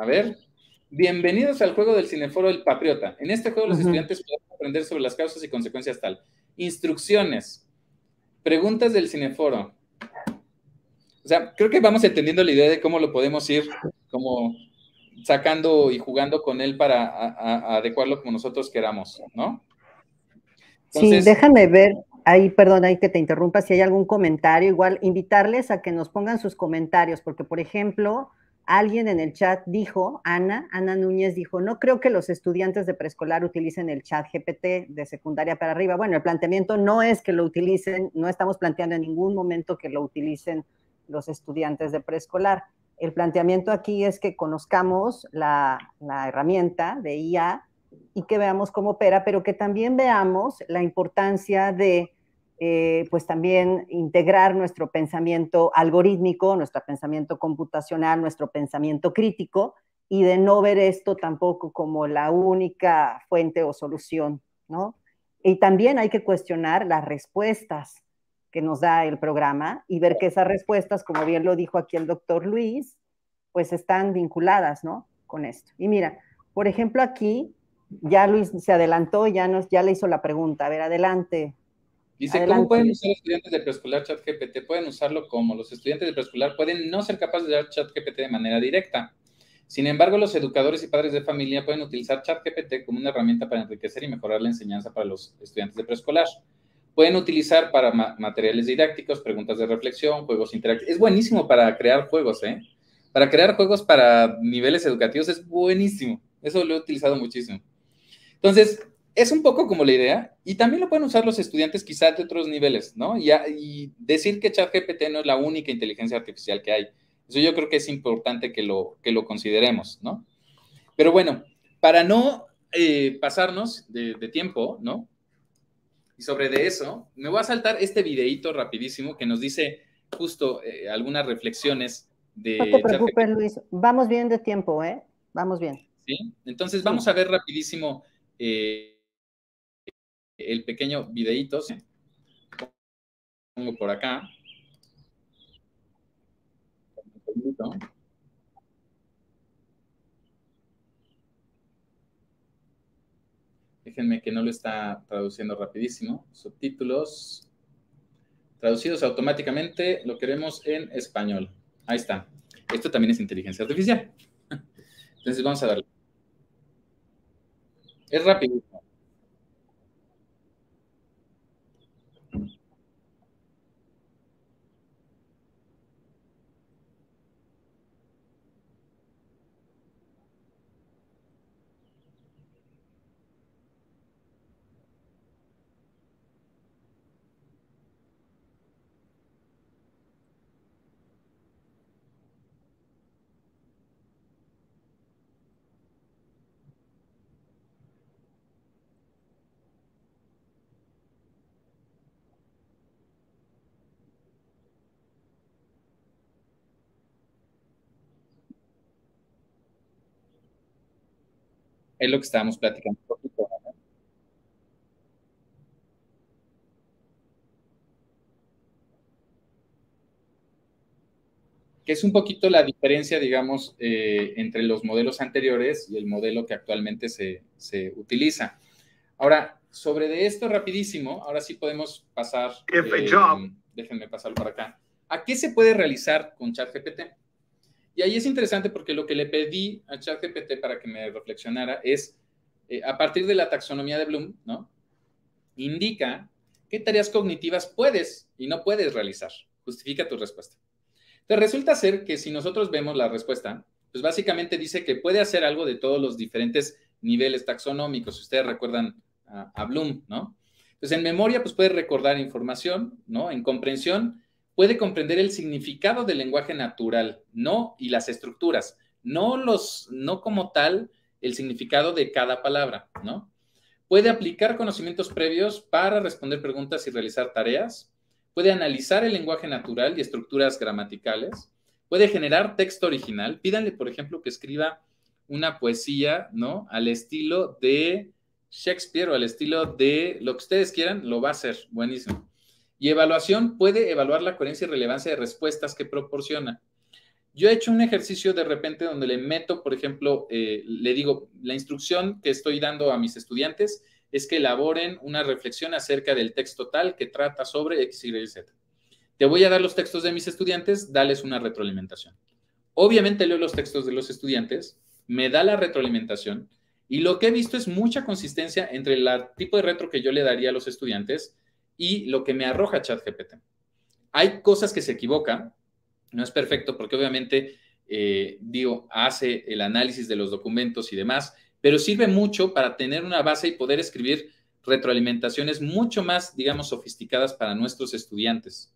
A ver. Bienvenidos al juego del Cineforo El Patriota. En este juego, los estudiantes pueden aprender sobre las causas y consecuencias tal. Instrucciones. Preguntas del Cineforo. O sea, creo que vamos entendiendo la idea de cómo lo podemos ir como sacando y jugando con él para adecuarlo como nosotros queramos, ¿no? sí, déjame ver, ahí, perdón, ahí que te interrumpa, si hay algún comentario, igual invitarles a que nos pongan sus comentarios, porque por ejemplo, Alguien en el chat dijo, Ana, Ana Núñez dijo, no creo que los estudiantes de preescolar utilicen el chat GPT de secundaria para arriba. Bueno, el planteamiento no es que lo utilicen, no estamos planteando en ningún momento que lo utilicen los estudiantes de preescolar. El planteamiento aquí es que conozcamos la, la herramienta de IA y que veamos cómo opera, pero que también veamos la importancia de eh, pues también integrar nuestro pensamiento algorítmico, nuestro pensamiento computacional, nuestro pensamiento crítico y de no ver esto tampoco como la única fuente o solución, ¿no? Y también hay que cuestionar las respuestas que nos da el programa y ver que esas respuestas, como bien lo dijo aquí el doctor Luis, pues están vinculadas, ¿no? Con esto. Y mira, por ejemplo, aquí ya Luis se adelantó, ya, nos, ya le hizo la pregunta. A ver, adelante, Dice, ¿cómo pueden usar estudiantes de preescolar ChatGPT? Pueden usarlo como los estudiantes de preescolar pueden no ser capaces de usar ChatGPT de manera directa. Sin embargo, los educadores y padres de familia pueden utilizar ChatGPT como una herramienta para enriquecer y mejorar la enseñanza para los estudiantes de preescolar. Pueden utilizar para materiales didácticos, preguntas de reflexión, juegos interactivos. Es buenísimo para crear juegos, ¿eh? Para crear juegos para niveles educativos es buenísimo. Eso lo he utilizado muchísimo. Entonces, es un poco como la idea, y también lo pueden usar los estudiantes quizás de otros niveles, ¿no? Y, decir que ChatGPT no es la única inteligencia artificial que hay. Eso yo creo que es importante que lo, que lo consideremos, ¿no? Pero bueno, para no eh, pasarnos de, tiempo, ¿no? Y sobre de eso, me voy a saltar este videíto rapidísimo que nos dice justo eh, algunas reflexiones de... No te Luis, vamos bien de tiempo, ¿eh? Vamos bien. Sí, entonces vamos a ver rapidísimo... Eh, el pequeño videíto, pongo por acá. Déjenme que no lo está traduciendo rapidísimo. Subtítulos. Traducidos automáticamente, lo queremos en español. Ahí está. Esto también es inteligencia artificial. Entonces vamos a darle. Es rapidísimo. Es lo que estábamos platicando. que es un poquito la diferencia, digamos, eh, entre los modelos anteriores y el modelo que actualmente se, utiliza. Ahora, sobre de esto rapidísimo, ahora sí podemos pasar. Eh, déjenme pasarlo por acá. ¿A qué se puede realizar con ChatGPT? Y ahí es interesante porque lo que le pedí a ChatGPT para que me reflexionara es, eh, a partir de la taxonomía de Bloom, ¿no? Indica qué tareas cognitivas puedes y no puedes realizar. Justifica tu respuesta. Entonces, resulta ser que si nosotros vemos la respuesta, pues básicamente dice que puede hacer algo de todos los diferentes niveles taxonómicos. ustedes recuerdan a, Bloom, ¿no? Pues en memoria, pues puede recordar información, ¿no? En comprensión, puede comprender el significado del lenguaje natural, no y las estructuras, no los no como tal el significado de cada palabra, ¿no? Puede aplicar conocimientos previos para responder preguntas y realizar tareas, puede analizar el lenguaje natural y estructuras gramaticales, puede generar texto original, pídanle por ejemplo que escriba una poesía, ¿no? al estilo de Shakespeare o al estilo de lo que ustedes quieran, lo va a hacer, buenísimo. Y evaluación puede evaluar la coherencia y relevancia de respuestas que proporciona. Yo he hecho un ejercicio de repente donde le meto, por ejemplo, eh, le digo, la instrucción que estoy dando a mis estudiantes es que elaboren una reflexión acerca del texto tal que trata sobre X, Y, Z. Te voy a dar los textos de mis estudiantes, dales una retroalimentación. Obviamente leo los textos de los estudiantes, me da la retroalimentación y lo que he visto es mucha consistencia entre el tipo de retro que yo le daría a los estudiantes y lo que me arroja ChatGPT. Hay cosas que se equivocan, no es perfecto porque obviamente, eh, digo, hace el análisis de los documentos y demás, pero sirve mucho para tener una base y poder escribir retroalimentaciones mucho más, digamos, sofisticadas para nuestros estudiantes.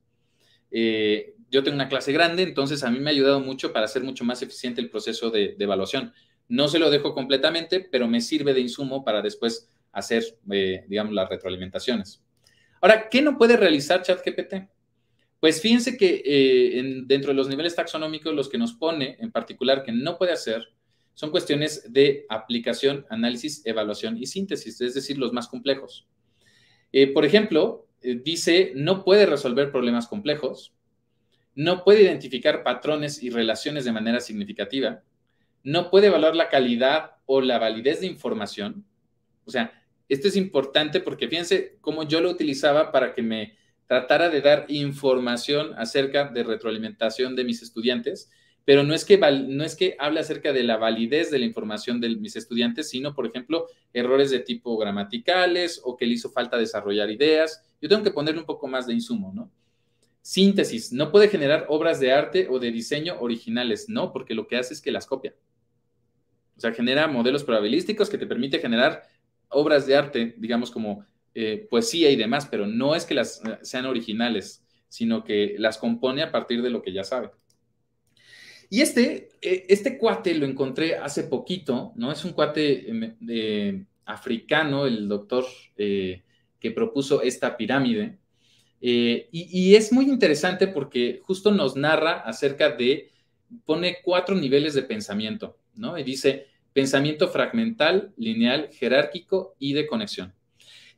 Eh, yo tengo una clase grande, entonces a mí me ha ayudado mucho para hacer mucho más eficiente el proceso de, evaluación. No se lo dejo completamente, pero me sirve de insumo para después hacer, eh, digamos, las retroalimentaciones. Ahora, ¿qué no puede realizar ChatGPT? Pues fíjense que eh, dentro de los niveles taxonómicos, los que nos pone en particular que no puede hacer son cuestiones de aplicación, análisis, evaluación y síntesis, es decir, los más complejos. Eh, por ejemplo, eh, dice, no puede resolver problemas complejos, no puede identificar patrones y relaciones de manera significativa, no puede evaluar la calidad o la validez de información, o sea, esto es importante porque fíjense cómo yo lo utilizaba para que me tratara de dar información acerca de retroalimentación de mis estudiantes, pero no es que, no es que hable acerca de la validez de la información de mis estudiantes, sino, por ejemplo, errores de tipo gramaticales o que le hizo falta desarrollar ideas. Yo tengo que ponerle un poco más de insumo, ¿no? Síntesis, no puede generar obras de arte o de diseño originales, no, porque lo que hace es que las copia. O sea, genera modelos probabilísticos que te permite generar obras de arte, digamos como eh, poesía y demás, pero no es que las eh, sean originales, sino que las compone a partir de lo que ya sabe. Y este, eh, este cuate lo encontré hace poquito, ¿no? Es un cuate em, africano, el doctor que propuso esta pirámide. y, y, es muy interesante porque justo nos narra acerca de, pone cuatro niveles de pensamiento, ¿no? Y dice, pensamiento fragmental, lineal, jerárquico y de conexión.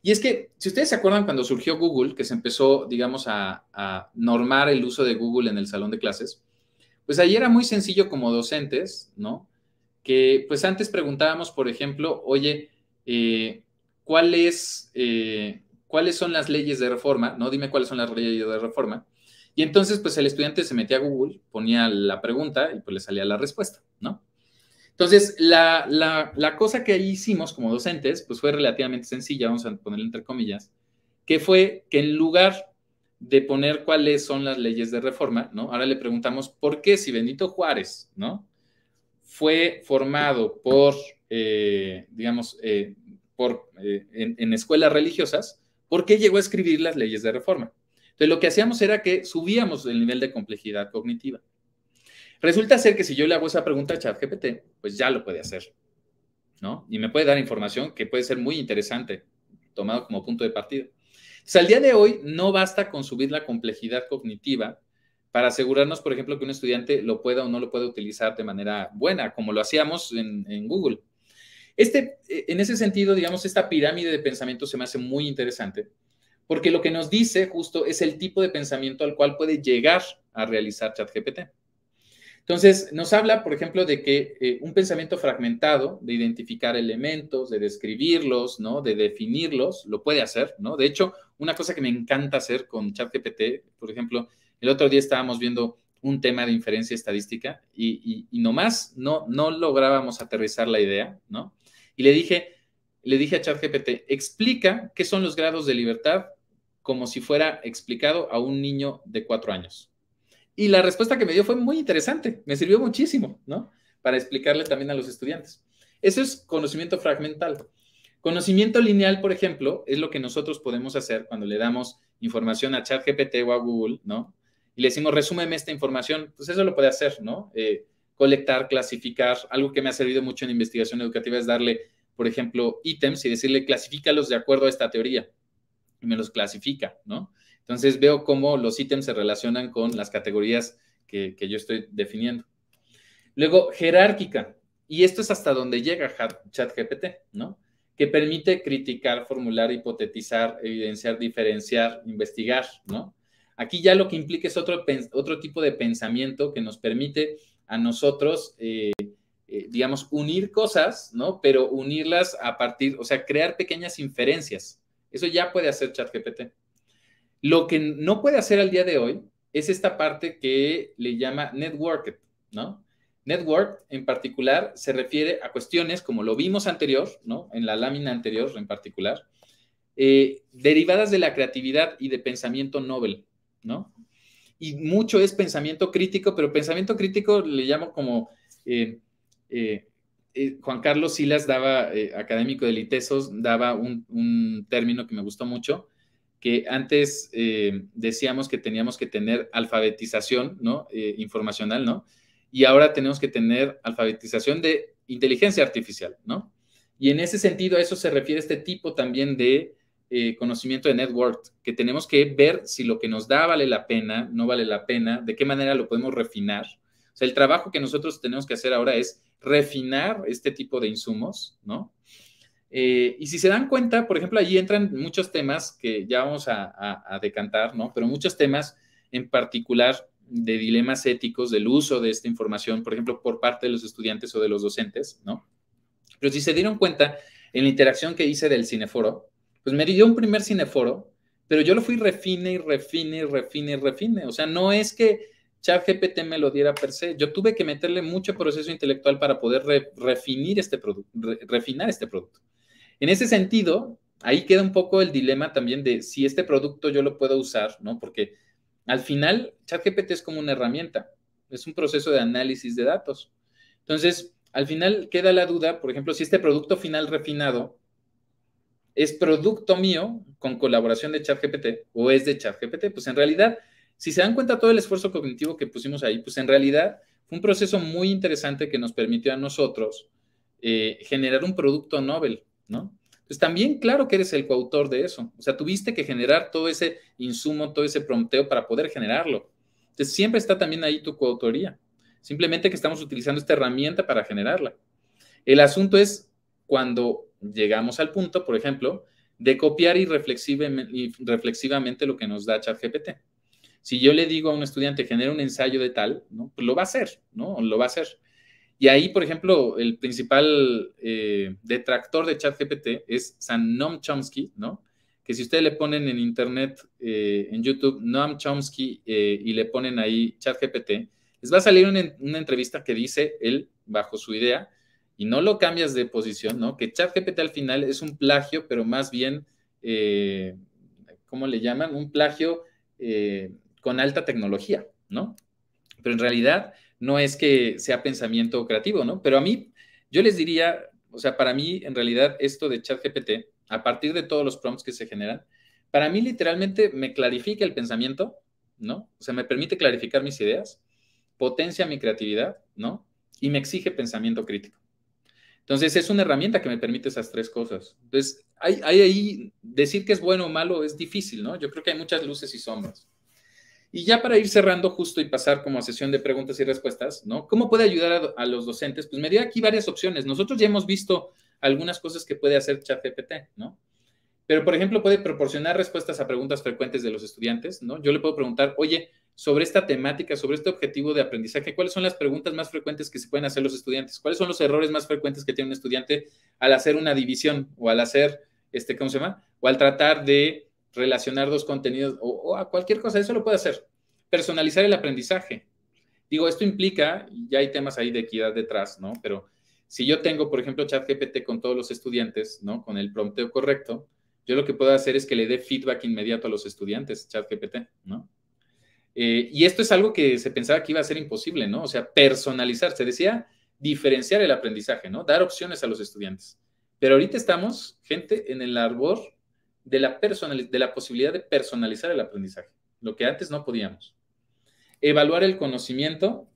Y es que, si ustedes se acuerdan cuando surgió Google, que se empezó, digamos, a, normar el uso de Google en el salón de clases, pues allí era muy sencillo como docentes, ¿no? Que pues antes preguntábamos, por ejemplo, oye, eh, eh, ¿cuáles son las leyes de reforma? No, dime cuáles son las leyes de reforma. Y entonces, pues el estudiante se metía a Google, ponía la pregunta y pues le salía la respuesta, ¿no? Entonces, la, cosa que ahí hicimos como docentes, pues fue relativamente sencilla, vamos a ponerle entre comillas, que fue que en lugar de poner cuáles son las leyes de reforma, ¿no? Ahora le preguntamos por qué si Benito Juárez, ¿no? Fue formado por, eh, digamos, eh, por, eh, en, en, escuelas religiosas, ¿por qué llegó a escribir las leyes de reforma? Entonces, lo que hacíamos era que subíamos el nivel de complejidad cognitiva. Resulta ser que si yo le hago esa pregunta a ChatGPT, pues ya lo puede hacer, ¿no? Y me puede dar información que puede ser muy interesante, tomado como punto de partida. O sea, al día de hoy no basta con subir la complejidad cognitiva para asegurarnos, por ejemplo, que un estudiante lo pueda o no lo pueda utilizar de manera buena, como lo hacíamos en, Google. Este, eh, en ese sentido, digamos, esta pirámide de pensamiento se me hace muy interesante, porque lo que nos dice justo es el tipo de pensamiento al cual puede llegar a realizar ChatGPT. Entonces, nos habla, por ejemplo, de que eh, un pensamiento fragmentado, de identificar elementos, de describirlos, ¿no? De definirlos, lo puede hacer, ¿no? De hecho, una cosa que me encanta hacer con ChatGPT, por ejemplo, el otro día estábamos viendo un tema de inferencia estadística y, no más, nomás no, no lográbamos aterrizar la idea, ¿no? Y le dije, le dije a ChatGPT, explica qué son los grados de libertad como si fuera explicado a un niño de cuatro años. Y la respuesta que me dio fue muy interesante, me sirvió muchísimo, ¿no? Para explicarle también a los estudiantes. Eso es conocimiento fragmental. Conocimiento lineal, por ejemplo, es lo que nosotros podemos hacer cuando le damos información a ChatGPT o a Google, ¿no? Y le decimos, resúmeme esta información, pues eso lo puede hacer, ¿no? Eh, colectar, clasificar. Algo que me ha servido mucho en investigación educativa es darle, por ejemplo, ítems y decirle, clasifícalos de acuerdo a esta teoría. Y me los clasifica, ¿no? Entonces veo cómo los ítems se relacionan con las categorías que, yo estoy definiendo. Luego, jerárquica. Y esto es hasta donde llega ChatGPT, ¿no? Que permite criticar, formular, hipotetizar, evidenciar, diferenciar, investigar, ¿no? Aquí ya lo que implica es otro, otro tipo de pensamiento que nos permite a nosotros, eh, eh, digamos, unir cosas, ¿no? Pero unirlas a partir, o sea, crear pequeñas inferencias. Eso ya puede hacer ChatGPT. Lo que no puede hacer al día de hoy es esta parte que le llama networked, ¿no? Network en particular se refiere a cuestiones, como lo vimos anterior, ¿no? En la lámina anterior en particular, eh, derivadas de la creatividad y de pensamiento novel, ¿no? Y mucho es pensamiento crítico, pero pensamiento crítico le llamo como eh, eh, Juan Carlos Silas daba, académico de Litesos, daba un, un término que me gustó mucho, que antes eh, decíamos que teníamos que tener alfabetización ¿no? Eh, informacional, ¿no? Y ahora tenemos que tener alfabetización de inteligencia artificial, ¿no? Y en ese sentido, a eso se refiere este tipo también de eh, conocimiento de network, que tenemos que ver si lo que nos da vale la pena, no vale la pena, de qué manera lo podemos refinar. O sea, el trabajo que nosotros tenemos que hacer ahora es refinar este tipo de insumos, ¿no? Eh, y si se dan cuenta, por ejemplo, allí entran muchos temas que ya vamos a, decantar, ¿no? Pero muchos temas en particular de dilemas éticos, del uso de esta información, por ejemplo, por parte de los estudiantes o de los docentes, ¿no? Pero si se dieron cuenta en la interacción que hice del cineforo, pues me dio un primer cineforo, pero yo lo fui refine y refine y refine y refine. O sea, no es que ChatGPT me lo diera per se. Yo tuve que meterle mucho proceso intelectual para poder este refinar este producto. En ese sentido, ahí queda un poco el dilema también de si este producto yo lo puedo usar, ¿no? Porque al final, ChatGPT es como una herramienta, es un proceso de análisis de datos. Entonces, al final queda la duda, por ejemplo, si este producto final refinado es producto mío con colaboración de ChatGPT o es de ChatGPT. Pues en realidad, si se dan cuenta todo el esfuerzo cognitivo que pusimos ahí, pues en realidad fue un proceso muy interesante que nos permitió a nosotros eh, generar un producto Nobel, ¿no? Entonces también claro que eres el coautor de eso, o sea, tuviste que generar todo ese insumo, todo ese prompteo para poder generarlo. Entonces siempre está también ahí tu coautoría, simplemente que estamos utilizando esta herramienta para generarla. El asunto es cuando llegamos al punto, por ejemplo, de copiar y reflexivamente lo que nos da ChatGPT. Si yo le digo a un estudiante, genera un ensayo de tal, ¿no? pues lo va a hacer, ¿no? Lo va a hacer. Y ahí, por ejemplo, el principal eh, detractor de ChatGPT es San Noam Chomsky, ¿no? Que si ustedes le ponen en internet, eh, en YouTube, Noam Chomsky eh, y le ponen ahí ChatGPT, les va a salir una, entrevista que dice él, bajo su idea, y no lo cambias de posición, ¿no? Que ChatGPT al final es un plagio, pero más bien, ¿cómo le llaman? Un plagio con alta tecnología, ¿no? Pero en realidad no es que sea pensamiento creativo, ¿no? Pero a mí, yo les diría, o sea, para mí, en realidad, esto de ChatGPT, a partir de todos los prompts que se generan, para mí literalmente me clarifica el pensamiento, ¿no? O sea, me permite clarificar mis ideas, potencia mi creatividad, ¿no? Y me exige pensamiento crítico. Entonces, es una herramienta que me permite esas tres cosas. Entonces, hay, hay ahí, decir que es bueno o malo es difícil, ¿no? Yo creo que hay muchas luces y sombras. Y ya para ir cerrando justo y pasar como a sesión de preguntas y respuestas, ¿no? ¿Cómo puede ayudar a, los docentes? Pues me dio aquí varias opciones. Nosotros ya hemos visto algunas cosas que puede hacer ChatGPT, ¿no? Pero, por ejemplo, puede proporcionar respuestas a preguntas frecuentes de los estudiantes, ¿no? Yo le puedo preguntar, oye, sobre esta temática, sobre este objetivo de aprendizaje, ¿cuáles son las preguntas más frecuentes que se pueden hacer los estudiantes? ¿Cuáles son los errores más frecuentes que tiene un estudiante al hacer una división o al hacer, este, ¿cómo se llama? O al tratar de relacionar dos contenidos o, a cualquier cosa, eso lo puede hacer. Personalizar el aprendizaje. Digo, esto implica, ya hay temas ahí de equidad detrás, ¿no? Pero si yo tengo, por ejemplo, ChatGPT con todos los estudiantes, ¿no? Con el prompteo correcto, yo lo que puedo hacer es que le dé feedback inmediato a los estudiantes, ChatGPT, ¿no? Eh, y esto es algo que se pensaba que iba a ser imposible, ¿no? O sea, personalizar, se decía diferenciar el aprendizaje, ¿no? Dar opciones a los estudiantes. Pero ahorita estamos, gente, en el arbor de la, personal, de la posibilidad de personalizar el aprendizaje, lo que antes no podíamos. Evaluar el conocimiento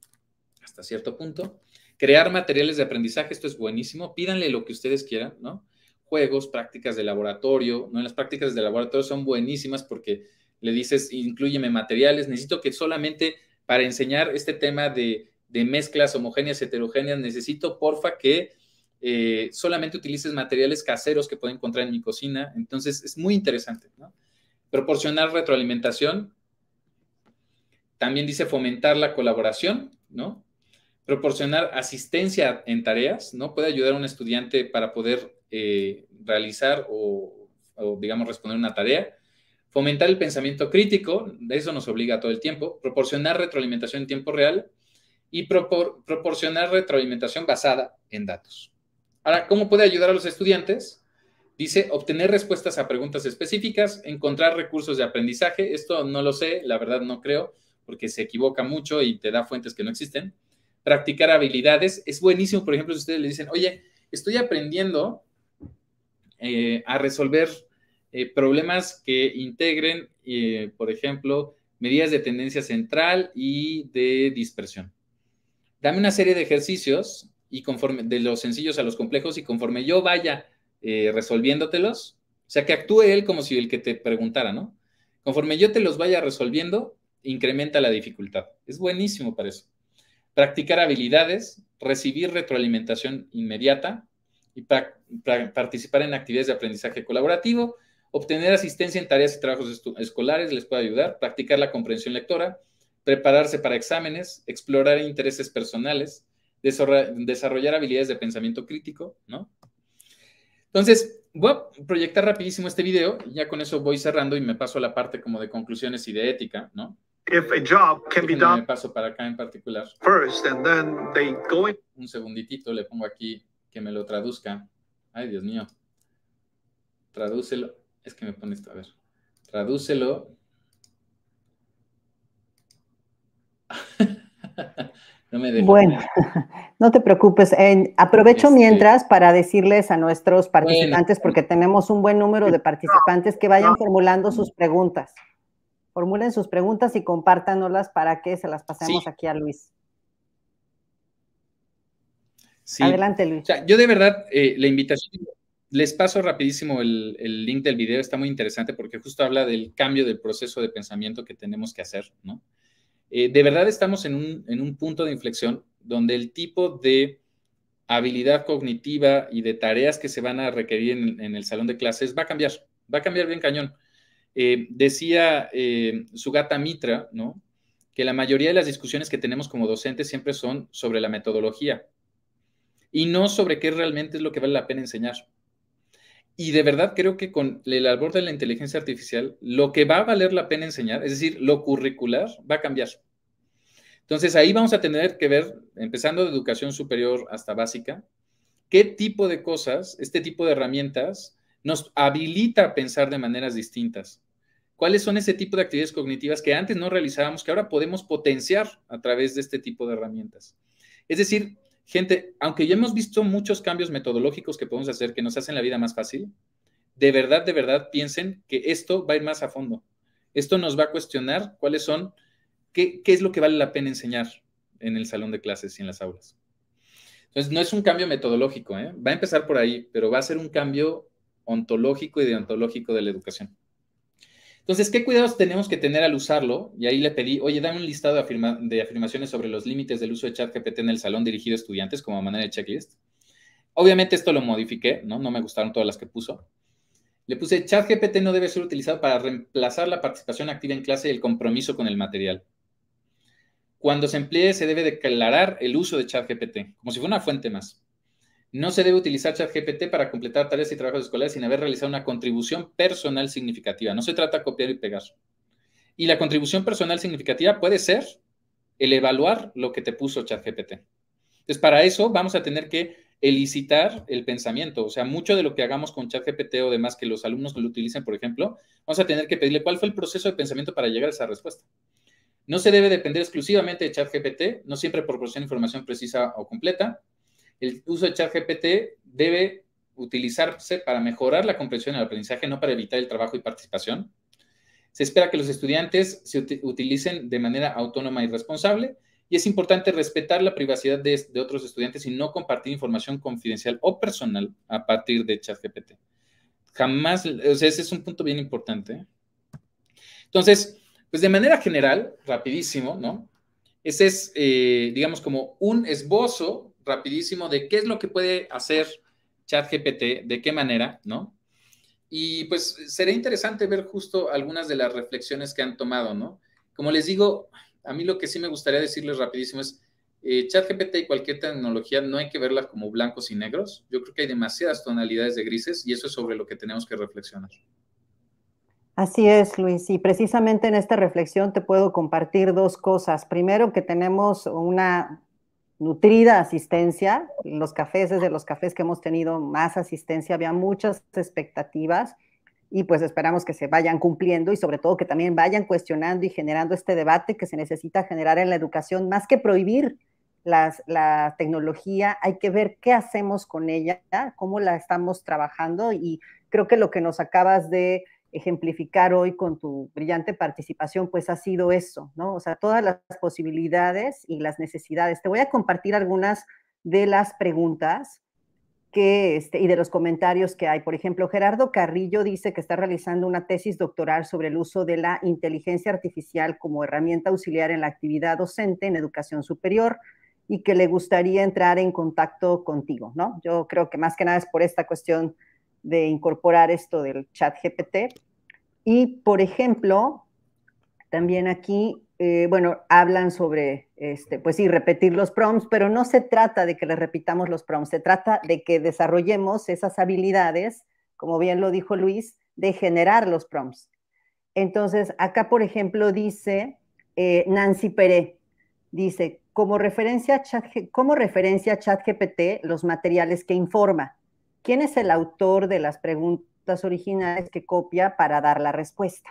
hasta cierto punto. Crear materiales de aprendizaje, esto es buenísimo. Pídanle lo que ustedes quieran, ¿no? Juegos, prácticas de laboratorio, ¿no? Las prácticas de laboratorio son buenísimas porque le dices, incluyeme materiales, necesito que solamente para enseñar este tema de mezclas homogéneas, heterogéneas, necesito porfa que eh, solamente utilices materiales caseros que puedo encontrar en mi cocina. Entonces, es muy interesante. Proporcionar retroalimentación. También dice fomentar la colaboración, ¿no? Proporcionar asistencia en tareas, ¿no? Puede ayudar a un estudiante para poder eh, realizar o, digamos, responder una tarea. Fomentar el pensamiento crítico, de eso nos obliga todo el tiempo. Proporcionar retroalimentación en tiempo real y proporcionar retroalimentación basada en datos. Ahora, ¿cómo puede ayudar a los estudiantes? Dice, obtener respuestas a preguntas específicas, encontrar recursos de aprendizaje. Esto no lo sé, la verdad no creo, porque se equivoca mucho y te da fuentes que no existen. Practicar habilidades. Es buenísimo, por ejemplo, si ustedes le dicen, oye, estoy aprendiendo eh, a resolver eh, problemas que integren, eh, por ejemplo, medidas de tendencia central y de dispersión. Dame una serie de ejercicios y conforme de los sencillos a los complejos y conforme yo vaya eh, resolviéndotelos, o sea, que actúe él como si el que te preguntara, ¿no? Conforme yo te los vaya resolviendo, incrementa la dificultad. Es buenísimo para eso. Practicar habilidades, recibir retroalimentación inmediata y participar en actividades de aprendizaje colaborativo, obtener asistencia en tareas y trabajos escolares les puede ayudar, practicar la comprensión lectora, prepararse para exámenes, explorar intereses personales, desarrollar habilidades de pensamiento crítico, ¿no? Entonces, voy a proyectar rapidísimo este video, ya con eso voy cerrando y me paso a la parte como de conclusiones y de ética, ¿no? me paso para acá en particular. Un segunditito, le pongo aquí que me lo traduzca. Ay, Dios mío. Tradúcelo. Es que me pone esto, a ver. Tradúcelo. bueno, no te preocupes. aprovecho este, mientras para decirles a nuestros participantes, porque tenemos un buen número de participantes, que vayan formulando sus preguntas. Formulen sus preguntas y compártanoslas para que se las pasemos aquí a Luis. Sí. Adelante, Luis. yo de verdad, eh, la invitación, les paso rapidísimo el, el, link del video, está muy interesante porque justo habla del cambio del proceso de pensamiento que tenemos que hacer, ¿no? Eh, de verdad estamos en un, punto de inflexión donde el tipo de habilidad cognitiva y de tareas que se van a requerir en, el salón de clases va a cambiar, va a cambiar bien cañón. Eh, decía eh, su gata Mitra, ¿no? Que la mayoría de las discusiones que tenemos como docentes siempre son sobre la metodología y no sobre qué realmente es lo que vale la pena enseñar. Y de verdad creo que con el albor de la inteligencia artificial, lo que va a valer la pena enseñar, es decir, lo curricular, va a cambiar. Entonces ahí vamos a tener que ver, empezando de educación superior hasta básica, qué tipo de cosas, este tipo de herramientas nos habilita a pensar de maneras distintas. ¿Cuáles son ese tipo de actividades cognitivas que antes no realizábamos, que ahora podemos potenciar a través de este tipo de herramientas? Es decir, Gente, aunque ya hemos visto muchos cambios metodológicos que podemos hacer que nos hacen la vida más fácil, de verdad, de verdad piensen que esto va a ir más a fondo. Esto nos va a cuestionar cuáles son, qué, es lo que vale la pena enseñar en el salón de clases y en las aulas. Entonces, no es un cambio metodológico, ¿eh? va a empezar por ahí, pero va a ser un cambio ontológico y deontológico de la educación. Entonces, ¿qué cuidados tenemos que tener al usarlo? Y ahí le pedí, oye, dame un listado de, afirmaciones sobre los límites del uso de ChatGPT en el salón dirigido a estudiantes como manera de checklist. Obviamente esto lo modifiqué, ¿no? No me gustaron todas las que puso. Le puse, ChatGPT no debe ser utilizado para reemplazar la participación activa en clase y el compromiso con el material. Cuando se emplee, se debe declarar el uso de ChatGPT, como si fuera una fuente más. No se debe utilizar ChatGPT para completar tareas y trabajos escolares sin haber realizado una contribución personal significativa. No se trata de copiar y pegar. Y la contribución personal significativa puede ser el evaluar lo que te puso ChatGPT. Entonces, para eso vamos a tener que elicitar el pensamiento. O sea, mucho de lo que hagamos con ChatGPT o demás que los alumnos lo utilicen, por ejemplo, vamos a tener que pedirle cuál fue el proceso de pensamiento para llegar a esa respuesta. No se debe depender exclusivamente de ChatGPT, no siempre proporciona información precisa o completa el uso de ChatGPT debe utilizarse para mejorar la comprensión y el aprendizaje, no para evitar el trabajo y participación. Se espera que los estudiantes se utilicen de manera autónoma y responsable y es importante respetar la privacidad de, otros estudiantes y no compartir información confidencial o personal a partir de ChatGPT. Jamás, o sea, ese es un punto bien importante. Entonces, pues de manera general, rapidísimo, ¿no? Ese es, eh, digamos, como un esbozo rapidísimo de qué es lo que puede hacer ChatGPT, de qué manera, ¿no? Y pues sería interesante ver justo algunas de las reflexiones que han tomado, ¿no? Como les digo, a mí lo que sí me gustaría decirles rapidísimo es, eh, ChatGPT y cualquier tecnología no hay que verlas como blancos y negros. Yo creo que hay demasiadas tonalidades de grises y eso es sobre lo que tenemos que reflexionar. Así es, Luis. Y precisamente en esta reflexión te puedo compartir dos cosas. Primero, que tenemos una nutrida asistencia, los cafés, de los cafés que hemos tenido más asistencia, había muchas expectativas y pues esperamos que se vayan cumpliendo y sobre todo que también vayan cuestionando y generando este debate que se necesita generar en la educación, más que prohibir las, la tecnología, hay que ver qué hacemos con ella, cómo la estamos trabajando y creo que lo que nos acabas de ejemplificar hoy con tu brillante participación, pues ha sido eso, ¿no? O sea, todas las posibilidades y las necesidades. Te voy a compartir algunas de las preguntas que, este, y de los comentarios que hay. Por ejemplo, Gerardo Carrillo dice que está realizando una tesis doctoral sobre el uso de la inteligencia artificial como herramienta auxiliar en la actividad docente en educación superior y que le gustaría entrar en contacto contigo, ¿no? Yo creo que más que nada es por esta cuestión de incorporar esto del chat GPT. Y, por ejemplo, también aquí, eh, bueno, hablan sobre, este, pues sí, repetir los prompts, pero no se trata de que le repitamos los prompts, se trata de que desarrollemos esas habilidades, como bien lo dijo Luis, de generar los prompts. Entonces, acá, por ejemplo, dice eh, Nancy Pérez, dice, como referencia, chat, como los materiales que informa. ¿Quién es el autor de las preguntas originales que copia para dar la respuesta?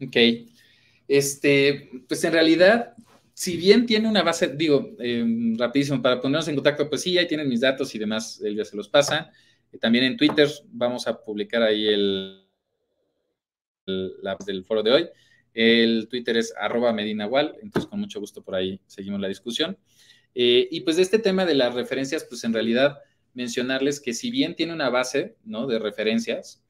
Ok. Este, pues en realidad, si bien tiene una base, digo, em, rapidísimo, para ponernos en contacto, pues sí, ahí tienen mis datos y demás, él ya se los pasa. Eh, también en Twitter vamos a publicar ahí el, del foro de hoy. El Twitter es arroba entonces con mucho gusto por ahí seguimos la discusión. Eh, y pues de este tema de las referencias, pues en realidad mencionarles que si bien tiene una base, ¿no? De referencias,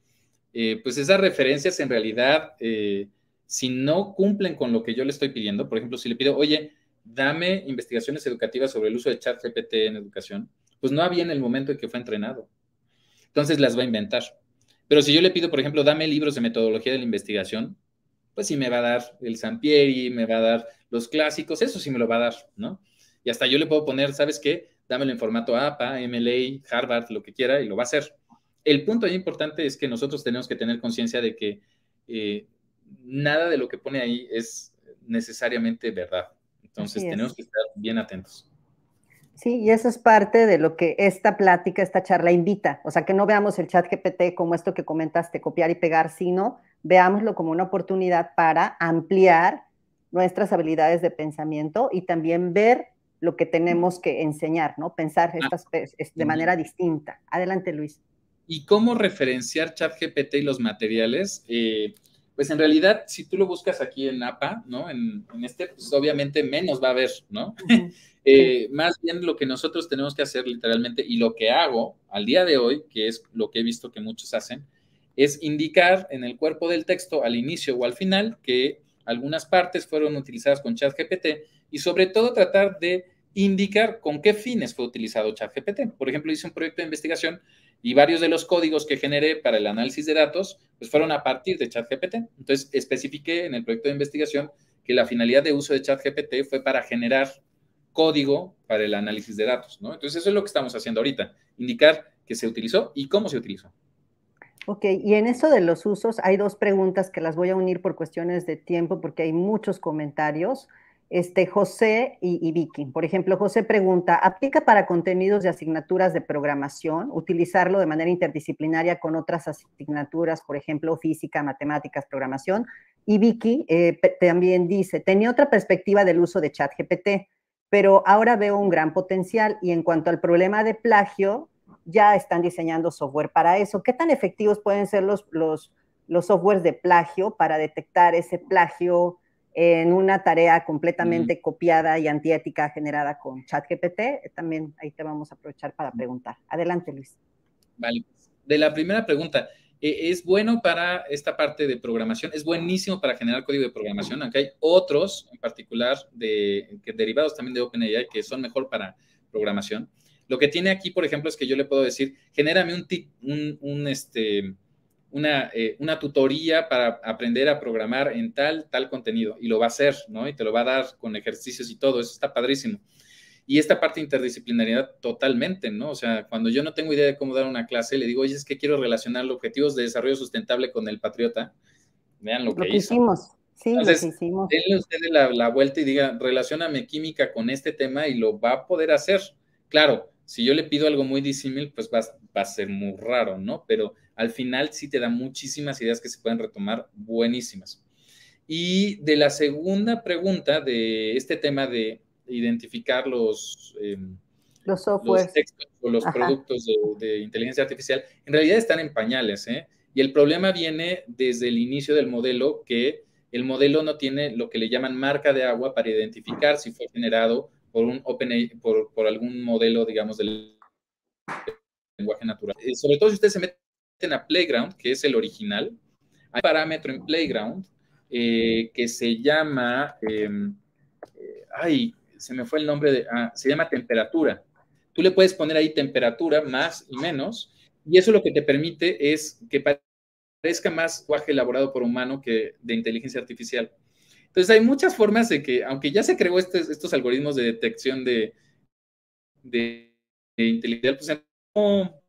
eh, pues esas referencias en realidad, eh, si no cumplen con lo que yo le estoy pidiendo, por ejemplo, si le pido, oye, dame investigaciones educativas sobre el uso de chat GPT en educación, pues no había en el momento en que fue entrenado. Entonces las va a inventar. Pero si yo le pido, por ejemplo, dame libros de metodología de la investigación, pues sí me va a dar el Sampieri, me va a dar los clásicos, eso sí me lo va a dar, ¿no? Y hasta yo le puedo poner, ¿sabes qué? Dámelo en formato APA, MLA, Harvard, lo que quiera, y lo va a hacer. El punto ahí importante es que nosotros tenemos que tener conciencia de que eh, nada de lo que pone ahí es necesariamente verdad. Entonces tenemos que estar bien atentos. Sí, y eso es parte de lo que esta plática, esta charla invita. O sea, que no veamos el chat GPT como esto que comentaste, copiar y pegar, sino veámoslo como una oportunidad para ampliar nuestras habilidades de pensamiento y también ver lo que tenemos que enseñar, ¿no? Pensar ah, estas de manera distinta. Adelante, Luis. ¿Y cómo referenciar ChatGPT y los materiales? Eh, pues en realidad, si tú lo buscas aquí en APA, ¿no? En, este, pues obviamente menos va a haber, ¿no? Eh, más bien lo que nosotros tenemos que hacer literalmente, y lo que hago al día de hoy, que es lo que he visto que muchos hacen, es indicar en el cuerpo del texto, al inicio o al final, que algunas partes fueron utilizadas con ChatGPT y sobre todo tratar de indicar con qué fines fue utilizado ChatGPT. Por ejemplo, hice un proyecto de investigación y varios de los códigos que generé para el análisis de datos pues fueron a partir de ChatGPT. Entonces, especifiqué en el proyecto de investigación que la finalidad de uso de ChatGPT fue para generar código para el análisis de datos, ¿no? Entonces, eso es lo que estamos haciendo ahorita, indicar que se utilizó y cómo se utilizó. Ok, y en eso de los usos hay dos preguntas que las voy a unir por cuestiones de tiempo porque hay muchos comentarios este, José y, Vicky. Por ejemplo, José pregunta, ¿aplica para contenidos de asignaturas de programación utilizarlo de manera interdisciplinaria con otras asignaturas, por ejemplo, física, matemáticas, programación? Y Vicky eh, también dice, tenía otra perspectiva del uso de ChatGPT, pero ahora veo un gran potencial y en cuanto al problema de plagio, ya están diseñando software para eso. ¿Qué tan efectivos pueden ser los, los softwares de plagio para detectar ese plagio? en una tarea completamente copiada y antiética generada con ChatGPT. Eh, también ahí te vamos a aprovechar para preguntar. Adelante, Luis. Vale. Pues, de la primera pregunta, eh, es bueno para esta parte de programación, es buenísimo para generar código de programación, aunque hay otros en particular derivados también de OpenAI que son mejor para programación. Lo que tiene aquí, por ejemplo, es que yo le puedo decir, genérame un, un, un este, eh, una, tutoría para aprender a programar en tal, tal contenido, y lo va a hacer, ¿no? Y te lo va a dar con ejercicios y todo, eso está padrísimo. Y esta parte de interdisciplinaridad totalmente, ¿no? O sea, cuando yo no tengo idea de cómo dar una clase, le digo, oye, es que quiero relacionar los objetivos de desarrollo sustentable con el patriota. Vean lo, que, hicimos. Sí, lo que hicimos. denle ustedes la, vuelta y diga, relacioname química con este tema y lo va a poder hacer. Claro, si yo le pido algo muy disímil, pues va, va, a ser muy raro, ¿no? Pero al final sí te da muchísimas ideas que se pueden retomar buenísimas. Y de la segunda pregunta de este tema de identificar los, em, o los productos de, inteligencia artificial, en realidad están en pañales. ¿eh? Y el problema viene desde el inicio del modelo, que el modelo no tiene lo que le llaman marca de agua para identificar si fue generado por, un open, por, por algún modelo, digamos, del lenguaje natural. Eh, sobre todo si usted se mete a Playground, que es el original, hay un parámetro en Playground eh, que se llama, em, eh, ay, se me fue el nombre de, ah, se llama temperatura. Tú le puedes poner ahí temperatura más y menos, y eso lo que te permite es que parezca más lenguaje elaborado por humano que de inteligencia artificial. Entonces hay muchas formas de que, aunque ya se creó este, estos algoritmos de detección de, de, inteligencia, pues, no,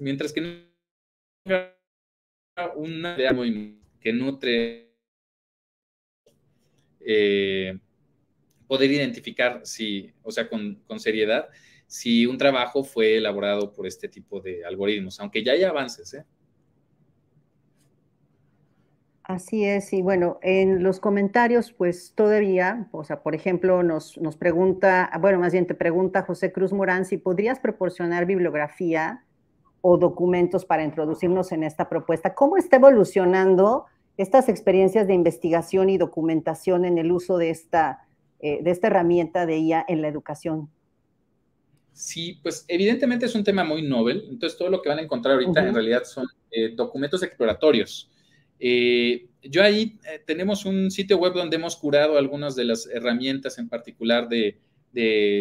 mientras que no una que nutre eh, poder identificar si, o sea, con, seriedad, si un trabajo fue elaborado por este tipo de algoritmos, aunque ya hay avances, ¿eh? Así es, y bueno, en los comentarios, pues todavía, o sea, por ejemplo, nos, nos pregunta, bueno, más bien te pregunta José Cruz Morán si podrías proporcionar bibliografía o documentos para introducirnos en esta propuesta. ¿Cómo está evolucionando estas experiencias de investigación y documentación en el uso de esta, eh, de esta herramienta de IA en la educación? Sí, pues evidentemente es un tema muy novel, entonces todo lo que van a encontrar ahorita en realidad son eh, documentos exploratorios. Eh, yo ahí tenemos un sitio web donde hemos curado algunas de las herramientas en particular de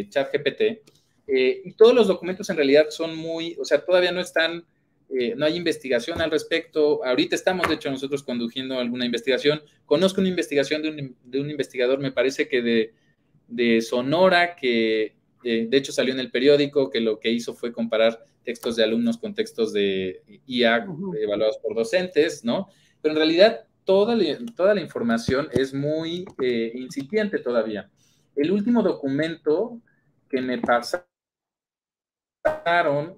ChatGPT eh, y todos los documentos en realidad son muy, o sea, todavía no están, eh, no hay investigación al respecto. Ahorita estamos, de hecho, nosotros conduciendo alguna investigación. Conozco una investigación de un, de un investigador, me parece que de, Sonora, que eh, de hecho salió en el periódico, que lo que hizo fue comparar textos de alumnos con textos de IA evaluados por docentes, ¿no? Pero en realidad toda toda la información es muy incipiente todavía. El último documento que me pasa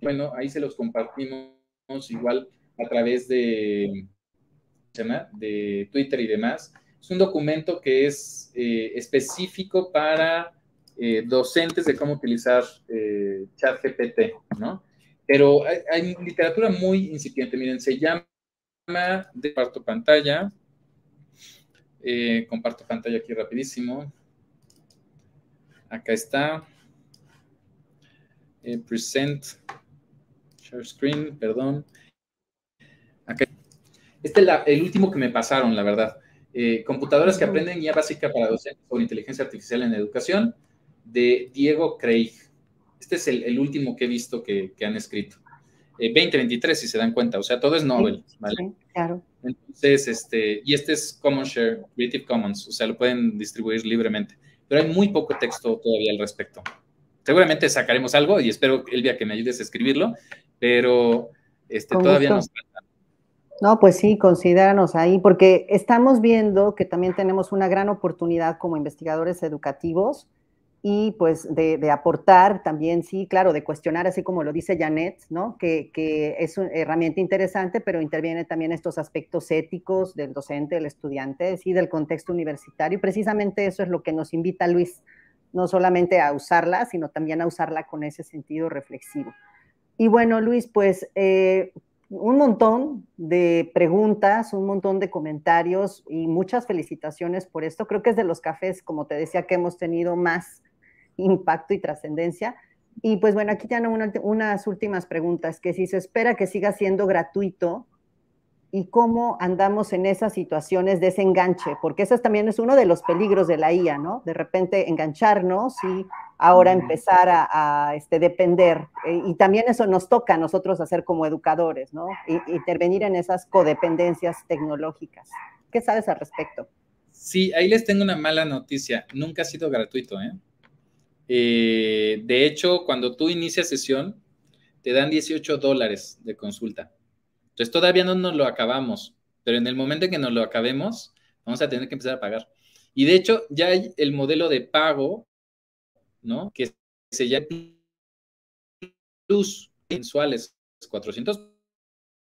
bueno, ahí se los compartimos igual a través de, Twitter y demás. Es un documento que es eh, específico para eh, docentes de cómo utilizar chat eh, ChatGPT, ¿no? Pero hay, literatura muy incipiente. Miren, se llama de parto pantalla. comparto pantalla aquí rapidísimo. Acá está. Eh, present share screen, perdón. Este es el último que me pasaron, la verdad. Eh, computadoras que aprenden ya básica para docentes con inteligencia artificial en educación, de Diego Craig. Este es el, último que he visto que, han escrito. 2023, eh, si se dan cuenta, o sea, todo es novel ¿vale? claro. Entonces, este, y este es Common Share, Creative Commons, o sea, lo pueden distribuir libremente, pero hay muy poco texto todavía al respecto seguramente sacaremos algo y espero, Elvia, que me ayudes a escribirlo, pero este, todavía nos falta. No, pues sí, considéranos ahí, porque estamos viendo que también tenemos una gran oportunidad como investigadores educativos y pues de, aportar también, sí, claro, de cuestionar, así como lo dice Janet, ¿no? Que, que, es una herramienta interesante, pero interviene también estos aspectos éticos del docente, del estudiante, sí, del contexto universitario. precisamente eso es lo que nos invita Luis no solamente a usarla, sino también a usarla con ese sentido reflexivo. Y bueno, Luis, pues eh, un montón de preguntas, un montón de comentarios y muchas felicitaciones por esto. Creo que es de los cafés, como te decía, que hemos tenido más impacto y trascendencia. Y pues bueno, aquí ya unas últimas preguntas, que si se espera que siga siendo gratuito y cómo andamos en esas situaciones de ese enganche, porque ese también es uno de los peligros de la IA, ¿no? De repente engancharnos y ahora empezar a, este, depender. Eh, y también eso nos toca a nosotros hacer como educadores, ¿no? intervenir en esas codependencias tecnológicas. ¿Qué sabes al respecto? Sí, ahí les tengo una mala noticia. Nunca ha sido gratuito, eh, eh de hecho, cuando tú inicias sesión, te dan 18 dólares de consulta. Entonces todavía no nos lo acabamos, pero en el momento en que nos lo acabemos, vamos a tener que empezar a pagar. Y de hecho, ya hay el modelo de pago, ¿no? Que se llama plus mensuales, 400. No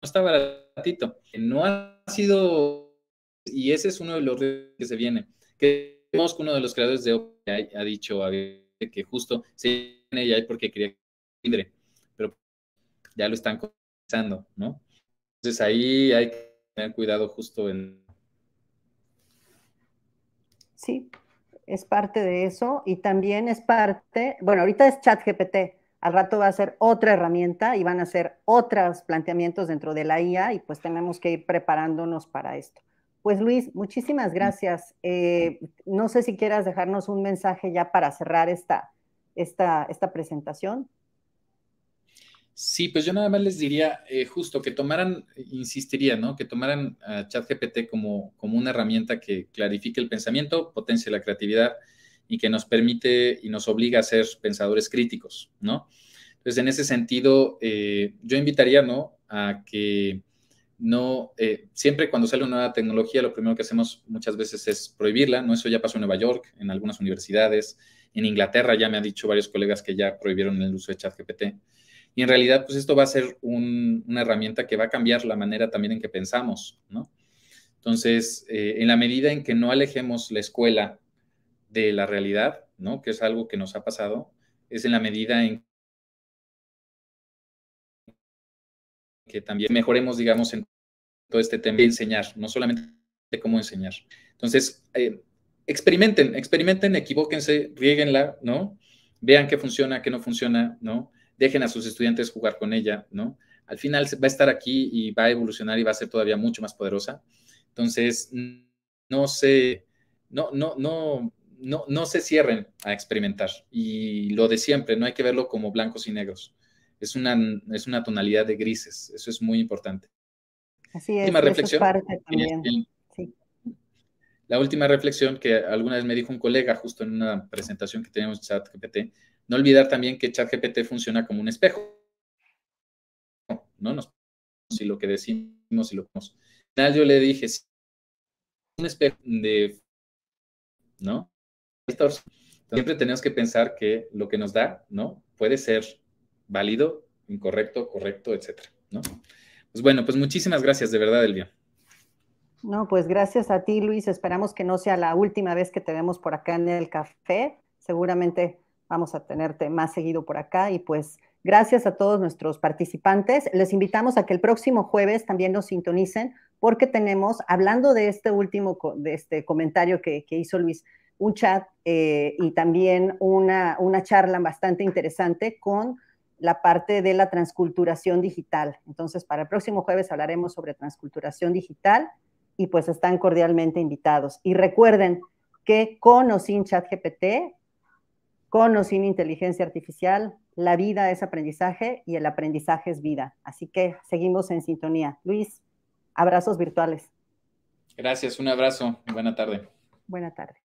está baratito. No ha sido, y ese es uno de los que se viene. Que uno de los creadores de OpenAI ha dicho que justo se viene ya porque quería pero ya lo están comenzando, ¿no? Entonces ahí hay que tener cuidado justo en... Sí, es parte de eso y también es parte, bueno, ahorita es chat GPT, al rato va a ser otra herramienta y van a ser otros planteamientos dentro de la IA y pues tenemos que ir preparándonos para esto. Pues Luis, muchísimas gracias. Eh, no sé si quieras dejarnos un mensaje ya para cerrar esta, esta, esta presentación. Sí, pues yo nada más les diría eh, justo que tomaran, eh, insistiría, ¿no? Que tomaran a ChatGPT como, una herramienta que clarifique el pensamiento, potencie la creatividad y que nos permite y nos obliga a ser pensadores críticos, ¿no? Entonces, en ese sentido, eh, yo invitaría, ¿no? A que no, siempre cuando sale una nueva tecnología, lo primero que hacemos muchas veces es prohibirla, ¿no? Eso ya pasó en Nueva York, en algunas universidades, en Inglaterra ya me han dicho varios colegas que ya prohibieron el uso de ChatGPT. Y en realidad, pues esto va a ser una herramienta que va a cambiar la manera también en que pensamos, ¿no? Entonces, eh, en la medida en que no alejemos la escuela de la realidad, ¿no? Que es algo que nos ha pasado, es en la medida en que también mejoremos, digamos, en todo este tema de enseñar, no solamente de cómo enseñar. Entonces, eh, experimenten, experimenten, equivóquense, rieguenla, ¿no? Vean qué funciona, qué no funciona, ¿no? dejen a sus estudiantes jugar con ella, ¿no? Al final va a estar aquí y va a evolucionar y va a ser todavía mucho más poderosa. Entonces, no se, no, no, no, no, no se cierren a experimentar. Y lo de siempre, no hay que verlo como blancos y negros. Es una, es una tonalidad de grises, eso es muy importante. Así es. Última reflexión. también. La última reflexión que alguna vez me dijo un colega justo en una presentación que teníamos en ChatGPT no olvidar también que ChatGPT funciona como un espejo. No nos si lo que decimos y lo que Yo le dije, si un espejo de, ¿no? siempre tenemos que pensar que lo que nos da, ¿no? Puede ser válido, incorrecto, correcto, etcétera, ¿no? Pues bueno, pues muchísimas gracias, de verdad, Elvia. No, pues gracias a ti, Luis. Esperamos que no sea la última vez que te vemos por acá en el café. Seguramente Vamos a tenerte más seguido por acá y pues gracias a todos nuestros participantes. Les invitamos a que el próximo jueves también nos sintonicen porque tenemos, hablando de este último de este comentario que, hizo Luis, un chat eh, y también una, una charla bastante interesante con la parte de la transculturación digital. Entonces, para el próximo jueves hablaremos sobre transculturación digital y pues están cordialmente invitados. Y recuerden que con o sin ChatGPT con o sin inteligencia artificial, la vida es aprendizaje y el aprendizaje es vida. Así que seguimos en sintonía. Luis, abrazos virtuales. Gracias, un abrazo. y Buena tarde. Buena tarde.